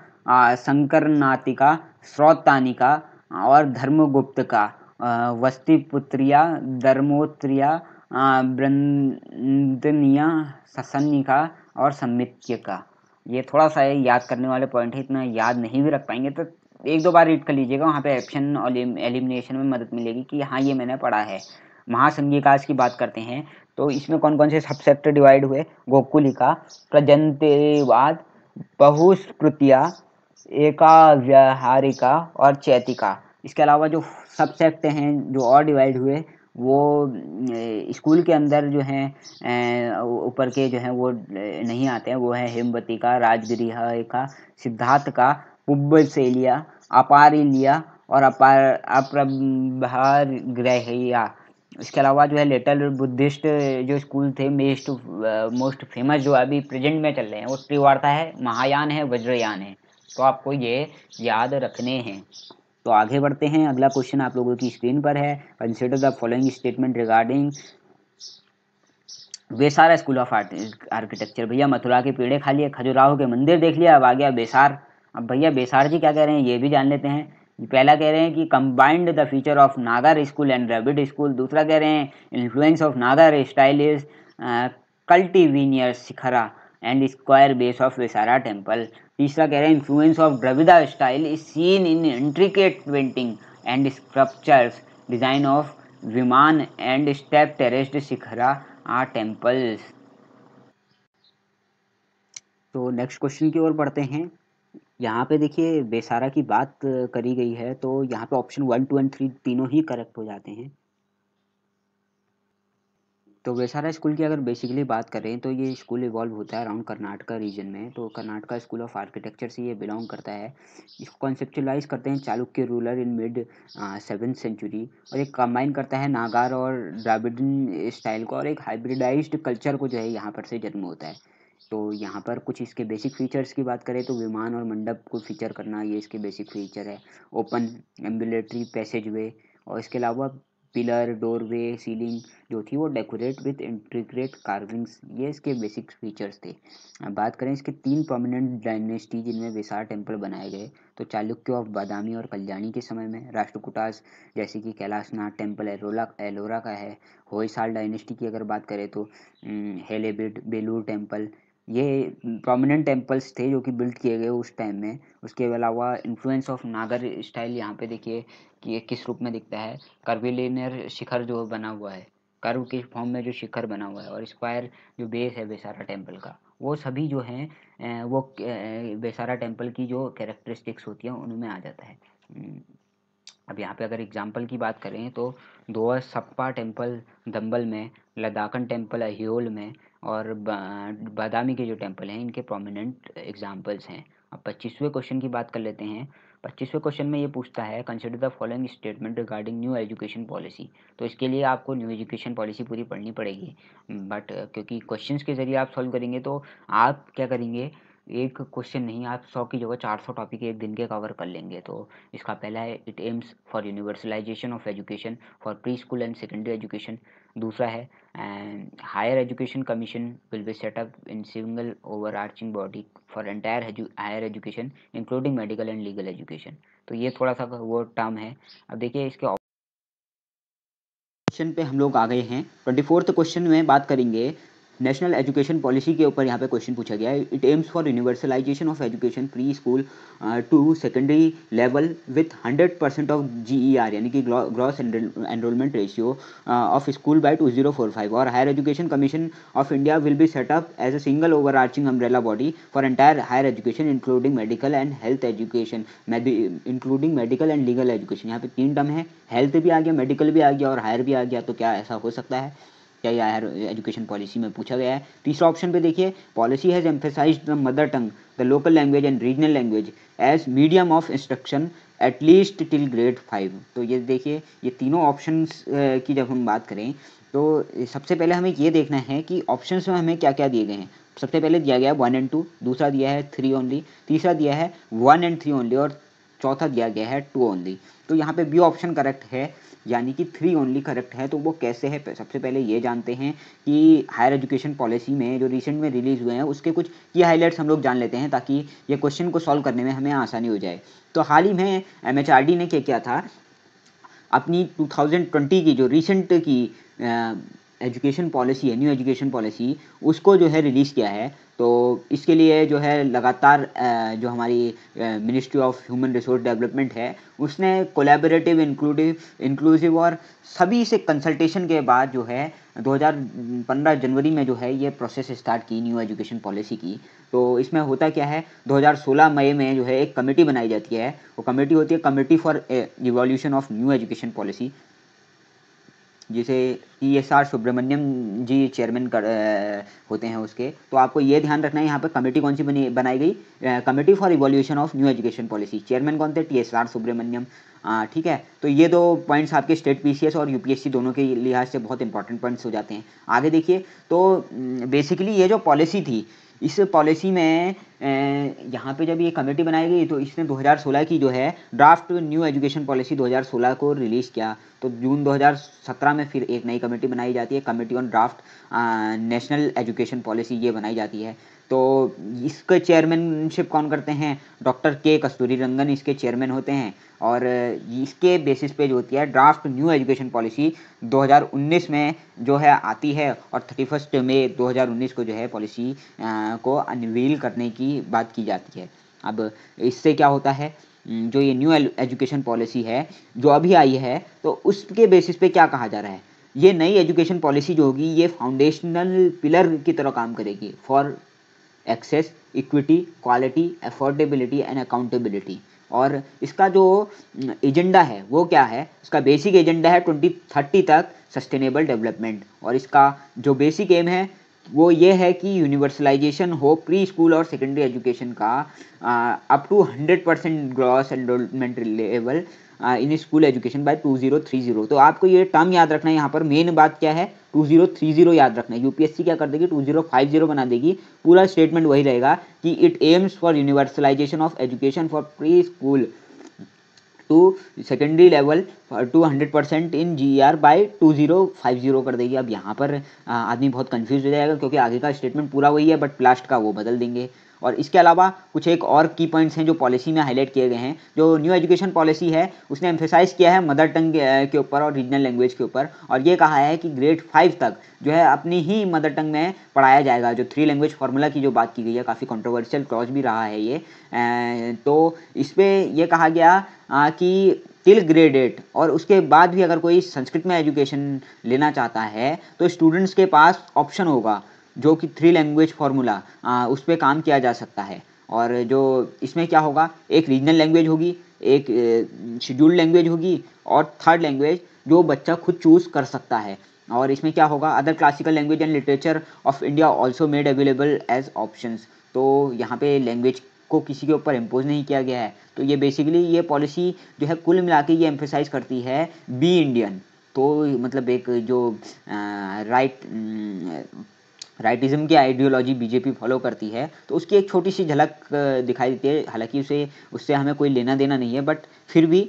शंकरनाति का और धर्मगुप्त का वस्तिपुत्रिया धर्मोत्रिया ब्रंदनिया ससनिका और का ये थोड़ा सा याद करने वाले पॉइंट है इतना याद नहीं भी रख पाएंगे तो एक दो बार रीड कर लीजिएगा वहाँ पे ऑप्शन और एलिमिनेशन में मदद मिलेगी कि हाँ ये मैंने पढ़ा है महासंघिकाज की बात करते हैं तो इसमें कौन कौन से सबसेक्टर डिवाइड हुए गोकुलिका प्रजंतवाद बहुस्कृतिया एकाव्यहारिका और चैतिका इसके अलावा जो सब सेक्ट हैं जो और डिवाइड हुए वो स्कूल के अंदर जो हैं ऊपर के जो हैं वो नहीं आते हैं वो है हेमवती का राजगृह का सिद्धार्थ का पुब्ब सेलिया अपार इलिया और अपार अप्रभार ग्रहिया इसके अलावा जो है लिटल बुद्धिस्ट जो स्कूल थे मेस्ट मोस्ट फेमस जो अभी प्रेजेंट में चल रहे हैं वो त्रिवार्ता है महायान है वज्रयान है तो आपको ये याद रखने हैं तो आगे बढ़ते हैं अगला क्वेश्चन आप लोगों की स्क्रीन पर है consider the following statement regarding Vesara school of architecture भैया मथुरा के पेड़े खा लिए खजुराहो के मंदिर देख लिया अब आ गया बेसार अब भैया बेसार जी क्या कह रहे हैं ये भी जान लेते हैं पहला कह रहे हैं कि combined the feature of Nagara school and रेबिड स्कूल दूसरा कह रहे हैं influence of Nagara style is curvilinear shikhara and square base of Vesara temple तीसरा कह रहे हैं influence of Dravida style is seen in intricate painting and sculptures design of vimana and step terraced shikhara are temples तो नेक्स्ट क्वेश्चन की ओर बढ़ते हैं यहाँ पे देखिए बेसारा की बात करी गई है तो यहाँ पे option one two and three तीनों ही करेक्ट हो जाते हैं तो वेसारा स्कूल की अगर बेसिकली बात करें तो ये स्कूल इवॉल्व होता है अराउंड कर्नाटका रीजन में तो कर्नाटका स्कूल ऑफ आर्किटेक्चर से ये बिलोंग करता है इसको कॉन्सेप्चुलाइज करते हैं Chalukya ruler in mid seven century और एक कंबाइन करता है नागार और ड्राविडन स्टाइल को और एक हाइब्रिडाइज्ड कल्चर को जो है यहाँ पर से जन्म होता है तो यहाँ पर कुछ इसके बेसिक फीचर्स की बात करें तो विमान और मंडप को फीचर करना ये इसके बेसिक फीचर है ओपन एम्बुलेटरी पैसेज वे और इसके अलावा पिलर डोरवे सीलिंग जो थी वो डेकोरेट विथ इंटीग्रेट कार्विंग्स ये इसके बेसिक फीचर्स थे बात करें इसके तीन प्रोमिनेंट डायनेस्टी जिनमें विसार टेम्पल बनाए गए तो चालुक्य ऑफ बादामी और कल्याणी के समय में राष्ट्रकुटास जैसे कि कैलाशनाथ टेम्पल एलोरा एलोरा का है होयसाल डायनेस्टी की अगर बात करें तो हेलेबिट बेलूर टेम्पल ये प्रोमिनेंट टेम्पल्स थे जो कि बिल्ड किए गए उस टाइम में उसके अलावा इन्फ्लुएंस ऑफ नागर स्टाइल यहाँ पे देखिए कि ये किस रूप में दिखता है कर्विलिनियर शिखर जो बना हुआ है कर्व के फॉर्म में जो शिखर बना हुआ है और स्क्वायर जो बेस है बेसारा टेम्पल का वो सभी जो हैं वो बेसारा टेम्पल की जो कैरेक्टरिस्टिक्स होती हैं उनमें आ जाता है हम्म। अब यहाँ पे अगर एग्जाम्पल की बात करें तो दोआ सप्पा टेम्पल दम्बल में लद्दाखन टेम्पल अहियोल में और बादामी के जो टेम्पल हैं इनके प्रोमिनेंट एग्जाम्पल्स हैं अब पच्चीसवें क्वेश्चन की बात कर लेते हैं पच्चीसवें क्वेश्चन में ये पूछता है consider the following statement regarding new education policy तो इसके लिए आपको न्यू एजुकेशन पॉलिसी पूरी पढ़नी पड़ेगी बट क्योंकि क्वेश्चन के जरिए आप सॉल्व करेंगे तो आप क्या करेंगे एक क्वेश्चन नहीं आप सौ की जगह चार सौ टॉपिक एक दिन के कवर कर लेंगे तो इसका पहला है it aims for universalisation of education for pre school and secondary education दूसरा है and higher education commission will be set up in single overarching body for entire higher education including medical and legal education तो ये थोड़ा सा वो term है अब देखिए इसके क्वेश्चन पे हम लोग आ गए हैं ट्वेंटी फोर्थ क्वेश्चन में बात करेंगे नेशनल एजुकेशन पॉलिसी के ऊपर यहाँ पे क्वेश्चन पूछा गया है it aims for universalisation of education pre school to secondary level with hundred percent of G E R यानी कि gross enrolment ratio of school by two zero four five और higher education commission of India will be set up as a single overarching umbrella body for entire higher education including medical and health education including medical and legal education यहाँ पे तीन term है health भी आ गया medical भी आ गया और higher भी आ गया तो क्या ऐसा हो सकता है या हायर एजुकेशन पॉलिसी में पूछा गया है तीसरा ऑप्शन पे देखिए policy has emphasise the mother tongue the local language and regional language as medium of instruction at least till grade five तो ये देखिए ये तीनों ऑप्शन की जब हम बात करें तो सबसे पहले हमें ये देखना है कि ऑप्शंस में हमें क्या क्या दिए गए हैं सबसे पहले दिया गया है वन एंड टू दूसरा दिया है थ्री ओनली तीसरा दिया है वन एंड थ्री ओनली और चौथा दिया गया है टू ओनली तो यहाँ पे बी ऑप्शन करेक्ट है यानी कि थ्री ओनली करेक्ट है तो वो कैसे है सबसे पहले ये जानते हैं कि हायर एजुकेशन पॉलिसी में जो रिसेंट में रिलीज़ हुए हैं उसके कुछ की हाईलाइट्स हम लोग जान लेते हैं ताकि ये क्वेश्चन को सॉल्व करने में हमें आसानी हो जाए तो हाल ही में एम ने क्या किया था अपनी ट्वेंटी की जो रिसेंट की एजुकेशन पॉलिसी है न्यू एजुकेशन पॉलिसी उसको जो है रिलीज़ किया है तो इसके लिए जो है लगातार जो हमारी ministry of human resource development है उसने कोलेबरेटिव इंक्लूडिव इंक्लूसिव और सभी से कंसल्टेशन के बाद जो है 2015 जनवरी में जो है ये प्रोसेस स्टार्ट की न्यू एजुकेशन पॉलिसी की तो इसमें होता क्या है 2016 मई में जो है एक कमेटी बनाई जाती है वो कमेटी होती है committee for revolution of new education policy जिसे E S R Subramanian ji chairman कर होते हैं उसके तो आपको ये ध्यान रखना है यहाँ पर कमेटी कौन सी बनी बनाई गई committee for evolution of new education policy chairman कौन थे टी एस आर सुब्रमण्यम ठीक है तो ये दो पॉइंट्स आपके स्टेट पी और यू दोनों के लिहाज से बहुत इंपॉर्टेंट पॉइंट्स हो जाते हैं आगे देखिए तो बेसिकली ये जो पॉलिसी थी इस पॉलिसी में यहाँ पे जब ये कमेटी बनाई गई तो इसने 2016 की जो है ड्राफ्ट न्यू एजुकेशन पॉलिसी 2016 को रिलीज़ किया तो जून 2017 में फिर एक नई कमेटी बनाई जाती है committee on draft national education policy ये बनाई जाती है तो इसके चेयरमैनशिप कौन करते हैं डॉक्टर के कस्तूरी रंगन इसके चेयरमैन होते हैं और इसके बेसिस पे जो होती है ड्राफ्ट न्यू एजुकेशन पॉलिसी 2019 में जो है आती है और थर्टी फर्स्ट मे दो को जो है पॉलिसी को अनवील करने की बात की जाती है अब इससे क्या होता है जो ये न्यू एजुकेशन पॉलिसी है जो अभी आई है तो उसके बेसिस पे क्या कहा जा रहा है ये नई एजुकेशन पॉलिसी जो होगी ये फाउंडेशनल पिलर की तरह काम करेगी for access equity quality affordability and accountability और इसका जो एजेंडा है वो क्या है इसका बेसिक एजेंडा है ट्वेंटी थर्टी तक सस्टेनेबल डेवलपमेंट और इसका जो बेसिक एम है वो ये है कि यूनिवर्सलाइजेशन हो प्री स्कूल और सेकेंडरी एजुकेशन का up to hundred percent gross enrolment level in school education by 2030 तो आपको ये टर्म याद रखना है यहाँ पर मेन बात क्या है 2030 याद रखना है यूपीएससी क्या कर देगी 2050 बना देगी पूरा स्टेटमेंट वही रहेगा कि it aims for universalisation of education for pre school to secondary level to hundred percent in G R by two zero five zero कर देगी अब यहाँ पर आदमी बहुत कन्फ्यूज हो जाएगा क्योंकि आगे का स्टेटमेंट पूरा वही है बट लास्ट का वो बदल देंगे और इसके अलावा कुछ एक और की पॉइंट्स हैं जो पॉलिसी में हाईलाइट किए गए हैं जो न्यू एजुकेशन पॉलिसी है उसने एम्फेसाइज किया है मदर टंग के ऊपर और रीजनल लैंग्वेज के ऊपर और ये कहा है कि ग्रेड फाइव तक जो है अपनी ही मदर टंग में पढ़ाया जाएगा जो थ्री लैंग्वेज फार्मूला की जो बात की गई है काफ़ी कॉन्ट्रोवर्शियल क्लॉज भी रहा है ये तो इस पर यह कहा गया कि टिल ग्रेड एट और उसके बाद भी अगर कोई संस्कृत में एजुकेशन लेना चाहता है तो स्टूडेंट्स के पास ऑप्शन होगा जो कि थ्री लैंग्वेज फार्मूला उस पर काम किया जा सकता है और जो इसमें क्या होगा एक रीजनल लैंग्वेज होगी एक शेड्यूल्ड लैंग्वेज होगी और थर्ड लैंग्वेज जो बच्चा खुद चूज़ कर सकता है और इसमें क्या होगा other classical language and literature of India also made available as options तो यहाँ पे लैंग्वेज को किसी के ऊपर इम्पोज नहीं किया गया है तो ये बेसिकली ये पॉलिसी जो है कुल मिला के ये एम्फोसाइज करती है बी इंडियन तो मतलब एक जो आ, राइट राइटिज्म की आइडियोलॉजी बीजेपी फॉलो करती है तो उसकी एक छोटी सी झलक दिखाई देती है हालांकि उसे उससे हमें कोई लेना देना नहीं है बट फिर भी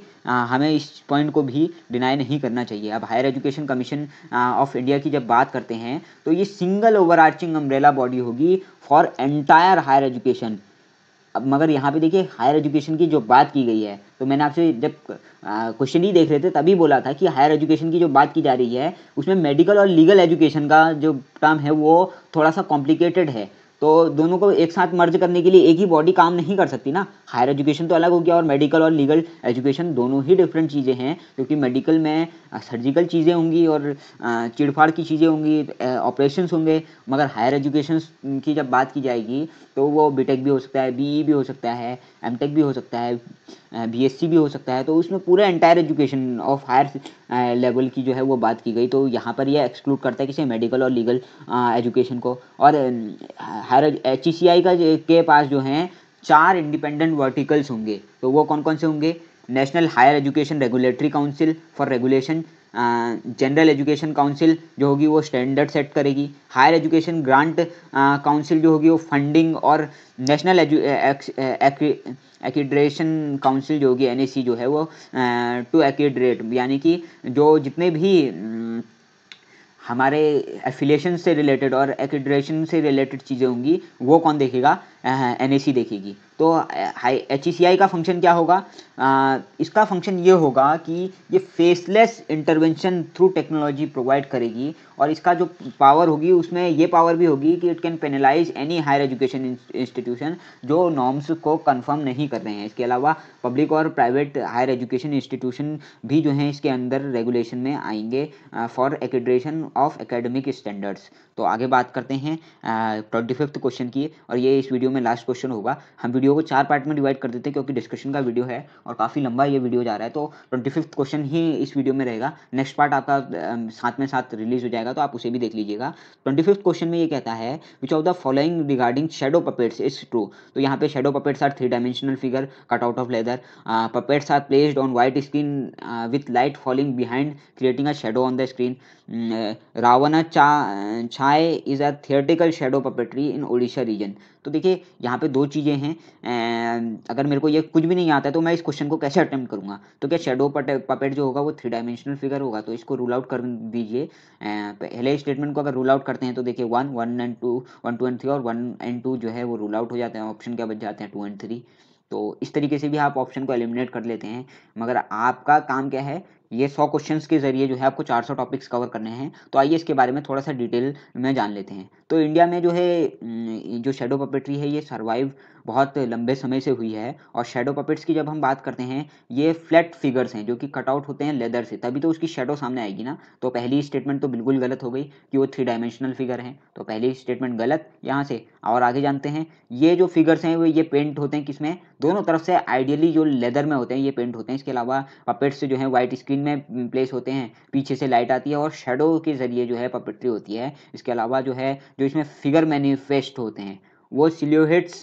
हमें इस पॉइंट को भी डिनाई नहीं करना चाहिए अब higher education commission of India की जब बात करते हैं तो ये single overarching umbrella body होगी फॉर एंटायर हायर एजुकेशन अब मगर यहाँ पे देखिए हायर एजुकेशन की जो बात की गई है तो मैंने आपसे जब क्वेश्चन ही देख रहे थे तभी बोला था कि हायर एजुकेशन की जो बात की जा रही है उसमें मेडिकल और लीगल एजुकेशन का जो टर्म है वो थोड़ा सा कॉम्प्लिकेटेड है तो दोनों को एक साथ मर्ज करने के लिए एक ही बॉडी काम नहीं कर सकती ना हायर एजुकेशन तो अलग हो गया और मेडिकल और लीगल एजुकेशन दोनों ही डिफरेंट चीज़ें हैं क्योंकि मेडिकल में सर्जिकल चीज़ें होंगी और चिड़फाड़ की चीज़ें होंगी ऑपरेशन होंगे मगर हायर एजुकेशन की जब बात की जाएगी तो वो बी भी हो सकता है बी e भी हो सकता है एम भी हो सकता है बी भी हो सकता है तो उसमें पूरा entire education of higher level की जो है वो बात की गई तो यहाँ पर यह एक्सक्लूड करता है किसी मेडिकल और लीगल एजुकेशन को और हायर एच e का के पास जो हैं चार इंडिपेंडेंट वर्टिकल्स होंगे तो वो कौन कौन से होंगे national higher education regulatory council for regulation general education council जो होगी वो स्टैंडर्ड सेट करेगी हायर एजुकेशन ग्रांट काउंसिल जो होगी वो फंडिंग और नेशनल एक्ड्रेशन काउंसिल जो होगी एन जो है वो टू uh, एक्ड्रेट यानी कि जो जितने भी um, हमारे एफिलेशन से रिलेटेड और एक्ड्रेशन से रिलेटेड चीज़ें होंगी वो कौन देखेगा एन देखेगी तो एच e का फंक्शन क्या होगा आ, इसका फंक्शन ये होगा कि ये faceless intervention through technology provide करेगी और इसका जो पावर होगी उसमें ये पावर भी होगी कि it can penalise any higher education institution जो नॉर्म्स को कंफर्म नहीं कर रहे हैं इसके अलावा पब्लिक और प्राइवेट हायर एजुकेशन इंस्टीट्यूशन भी जो हैं इसके अंदर रेगुलेशन में आएंगे for accreditation of academic standards तो आगे बात करते हैं ट्वेंटी फिफ्थ क्वेश्चन की और ये इस वीडियो में लास्ट क्वेश्चन होगा हम वीडियो को चार पार्ट में डिवाइड कर देते हैं क्योंकि डिस्कशन का वीडियो है और काफ़ी लंबा ये वीडियो जा रहा है तो ट्वेंटी फिफ्थ क्वेश्चन ही इस वीडियो में रहेगा नेक्स्ट पार्ट आपका साथ में साथ रिलीज हो जाएगा तो आप उसे भी देख लीजिएगा ट्वेंटी फिफ्थ क्वेश्चन में ये कहता है which of the following regarding shadow puppets is true तो यहाँ पे shadow puppets are three dimensional figure cut out of leather puppets are placed on white screen with light falling behind creating a shadow on the screen Ravana Chhaya is a theatrical shadow puppetry in Odisha region तो देखिए यहाँ पे दो चीज़ें हैं अगर मेरे को ये कुछ भी नहीं आता है तो मैं इस क्वेश्चन को कैसे अटैम्प्ट करूँगा तो क्या शेडो पपेट जो होगा वो थ्री डायमेंशनल फिगर होगा तो इसको रूल आउट कर दीजिए पहले स्टेटमेंट को अगर रूल आउट करते हैं तो देखिए one one and two one two and three और वन एंड टू जो है वो रूल आउट हो जाते हैं ऑप्शन क्या बच जाते हैं टू एंड थ्री तो इस तरीके से भी आप ऑप्शन को एलिमिनेट कर लेते हैं मगर आपका काम क्या है ये सौ क्वेश्चन के जरिए जो है आपको चार सौ टॉपिक्स कवर करने हैं तो आइए इसके बारे में थोड़ा सा डिटेल में जान लेते हैं तो इंडिया में जो है जो शेडो पपेट्री है ये सर्वाइव बहुत लंबे समय से हुई है और शेडो पपेट्स की जब हम बात करते हैं ये फ्लैट फिगर्स हैं जो कि कटआउट होते हैं लेदर से तभी तो उसकी शेडो सामने आएगी ना तो पहली स्टेटमेंट तो बिल्कुल गलत हो गई कि वो थ्री डायमेंशनल फिगर हैं तो पहली स्टेटमेंट गलत यहाँ से और आगे जानते हैं ये जो फिगर्स हैं वो ये पेंट होते हैं किसमें दोनों तरफ से आइडियली जो लेदर में होते हैं ये पेंट होते हैं इसके अलावा पपेट्स जो है वाइट स्क्रीन में प्लेस होते हैं पीछे से लाइट आती है और शेडो के ज़रिए जो है पपेट्री होती है इसके अलावा जो है जो इसमें फिगर मैनिफेस्ट होते हैं वो सिल्यूहेट्स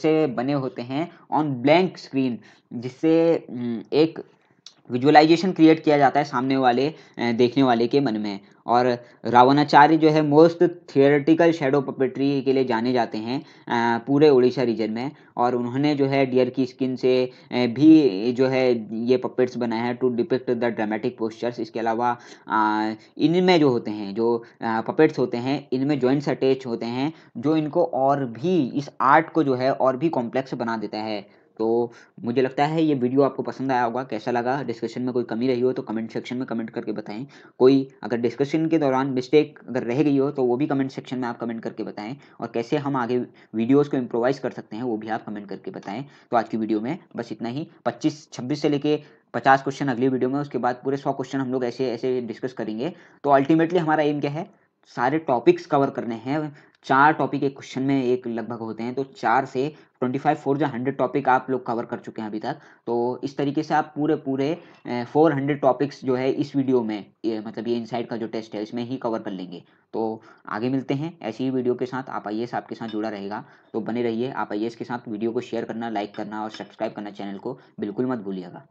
से बने होते हैं ऑन ब्लैंक स्क्रीन जिससे एक विजुअलाइजेशन क्रिएट किया जाता है सामने वाले देखने वाले के मन में और रावणाचार्य जो है मोस्ट थियोरेटिकल शेडो पपेट्री के लिए जाने जाते हैं पूरे उड़ीसा रीजन में और उन्होंने जो है डियर की स्किन से भी जो है ये पपेट्स बनाए हैं to depict the dramatic postures इसके अलावा इनमें जो होते हैं जो पपेट्स होते हैं इनमें जॉइंट्स अटैच होते हैं जो इनको और भी इस आर्ट को जो है और भी कॉम्प्लेक्स बना देता है तो मुझे लगता है ये वीडियो आपको पसंद आया होगा कैसा लगा डिस्कशन में कोई कमी रही हो तो कमेंट सेक्शन में कमेंट करके बताएं कोई अगर डिस्कशन के दौरान मिस्टेक अगर रह गई हो तो वो भी कमेंट सेक्शन में आप कमेंट करके बताएं और कैसे हम आगे वीडियोज़ को इम्प्रोवाइज़ कर सकते हैं वो भी आप कमेंट करके बताएं तो आज की वीडियो में बस इतना ही पच्चीस छब्बीस से लेके पचास क्वेश्चन अगली वीडियो में उसके बाद पूरे सौ क्वेश्चन हम लोग ऐसे ऐसे डिस्कस करेंगे तो अल्टीमेटली हमारा एम क्या है सारे टॉपिक्स कवर करने हैं चार टॉपिक एक क्वेश्चन में एक लगभग होते हैं तो चार से ट्वेंटी फाइव फोर जो हंड्रेड टॉपिक आप लोग कवर कर चुके हैं अभी तक तो इस तरीके से आप पूरे पूरे फोर हंड्रेड टॉपिक्स जो है इस वीडियो में ये मतलब ये इनसाइड का जो टेस्ट है इसमें ही कवर कर लेंगे तो आगे मिलते हैं ऐसी ही वीडियो के साथ आप आई आपके साथ जुड़ा रहेगा तो बने रहिए आप आई के साथ वीडियो को शेयर करना लाइक करना और सब्सक्राइब करना चैनल को बिल्कुल मत भूलिएगा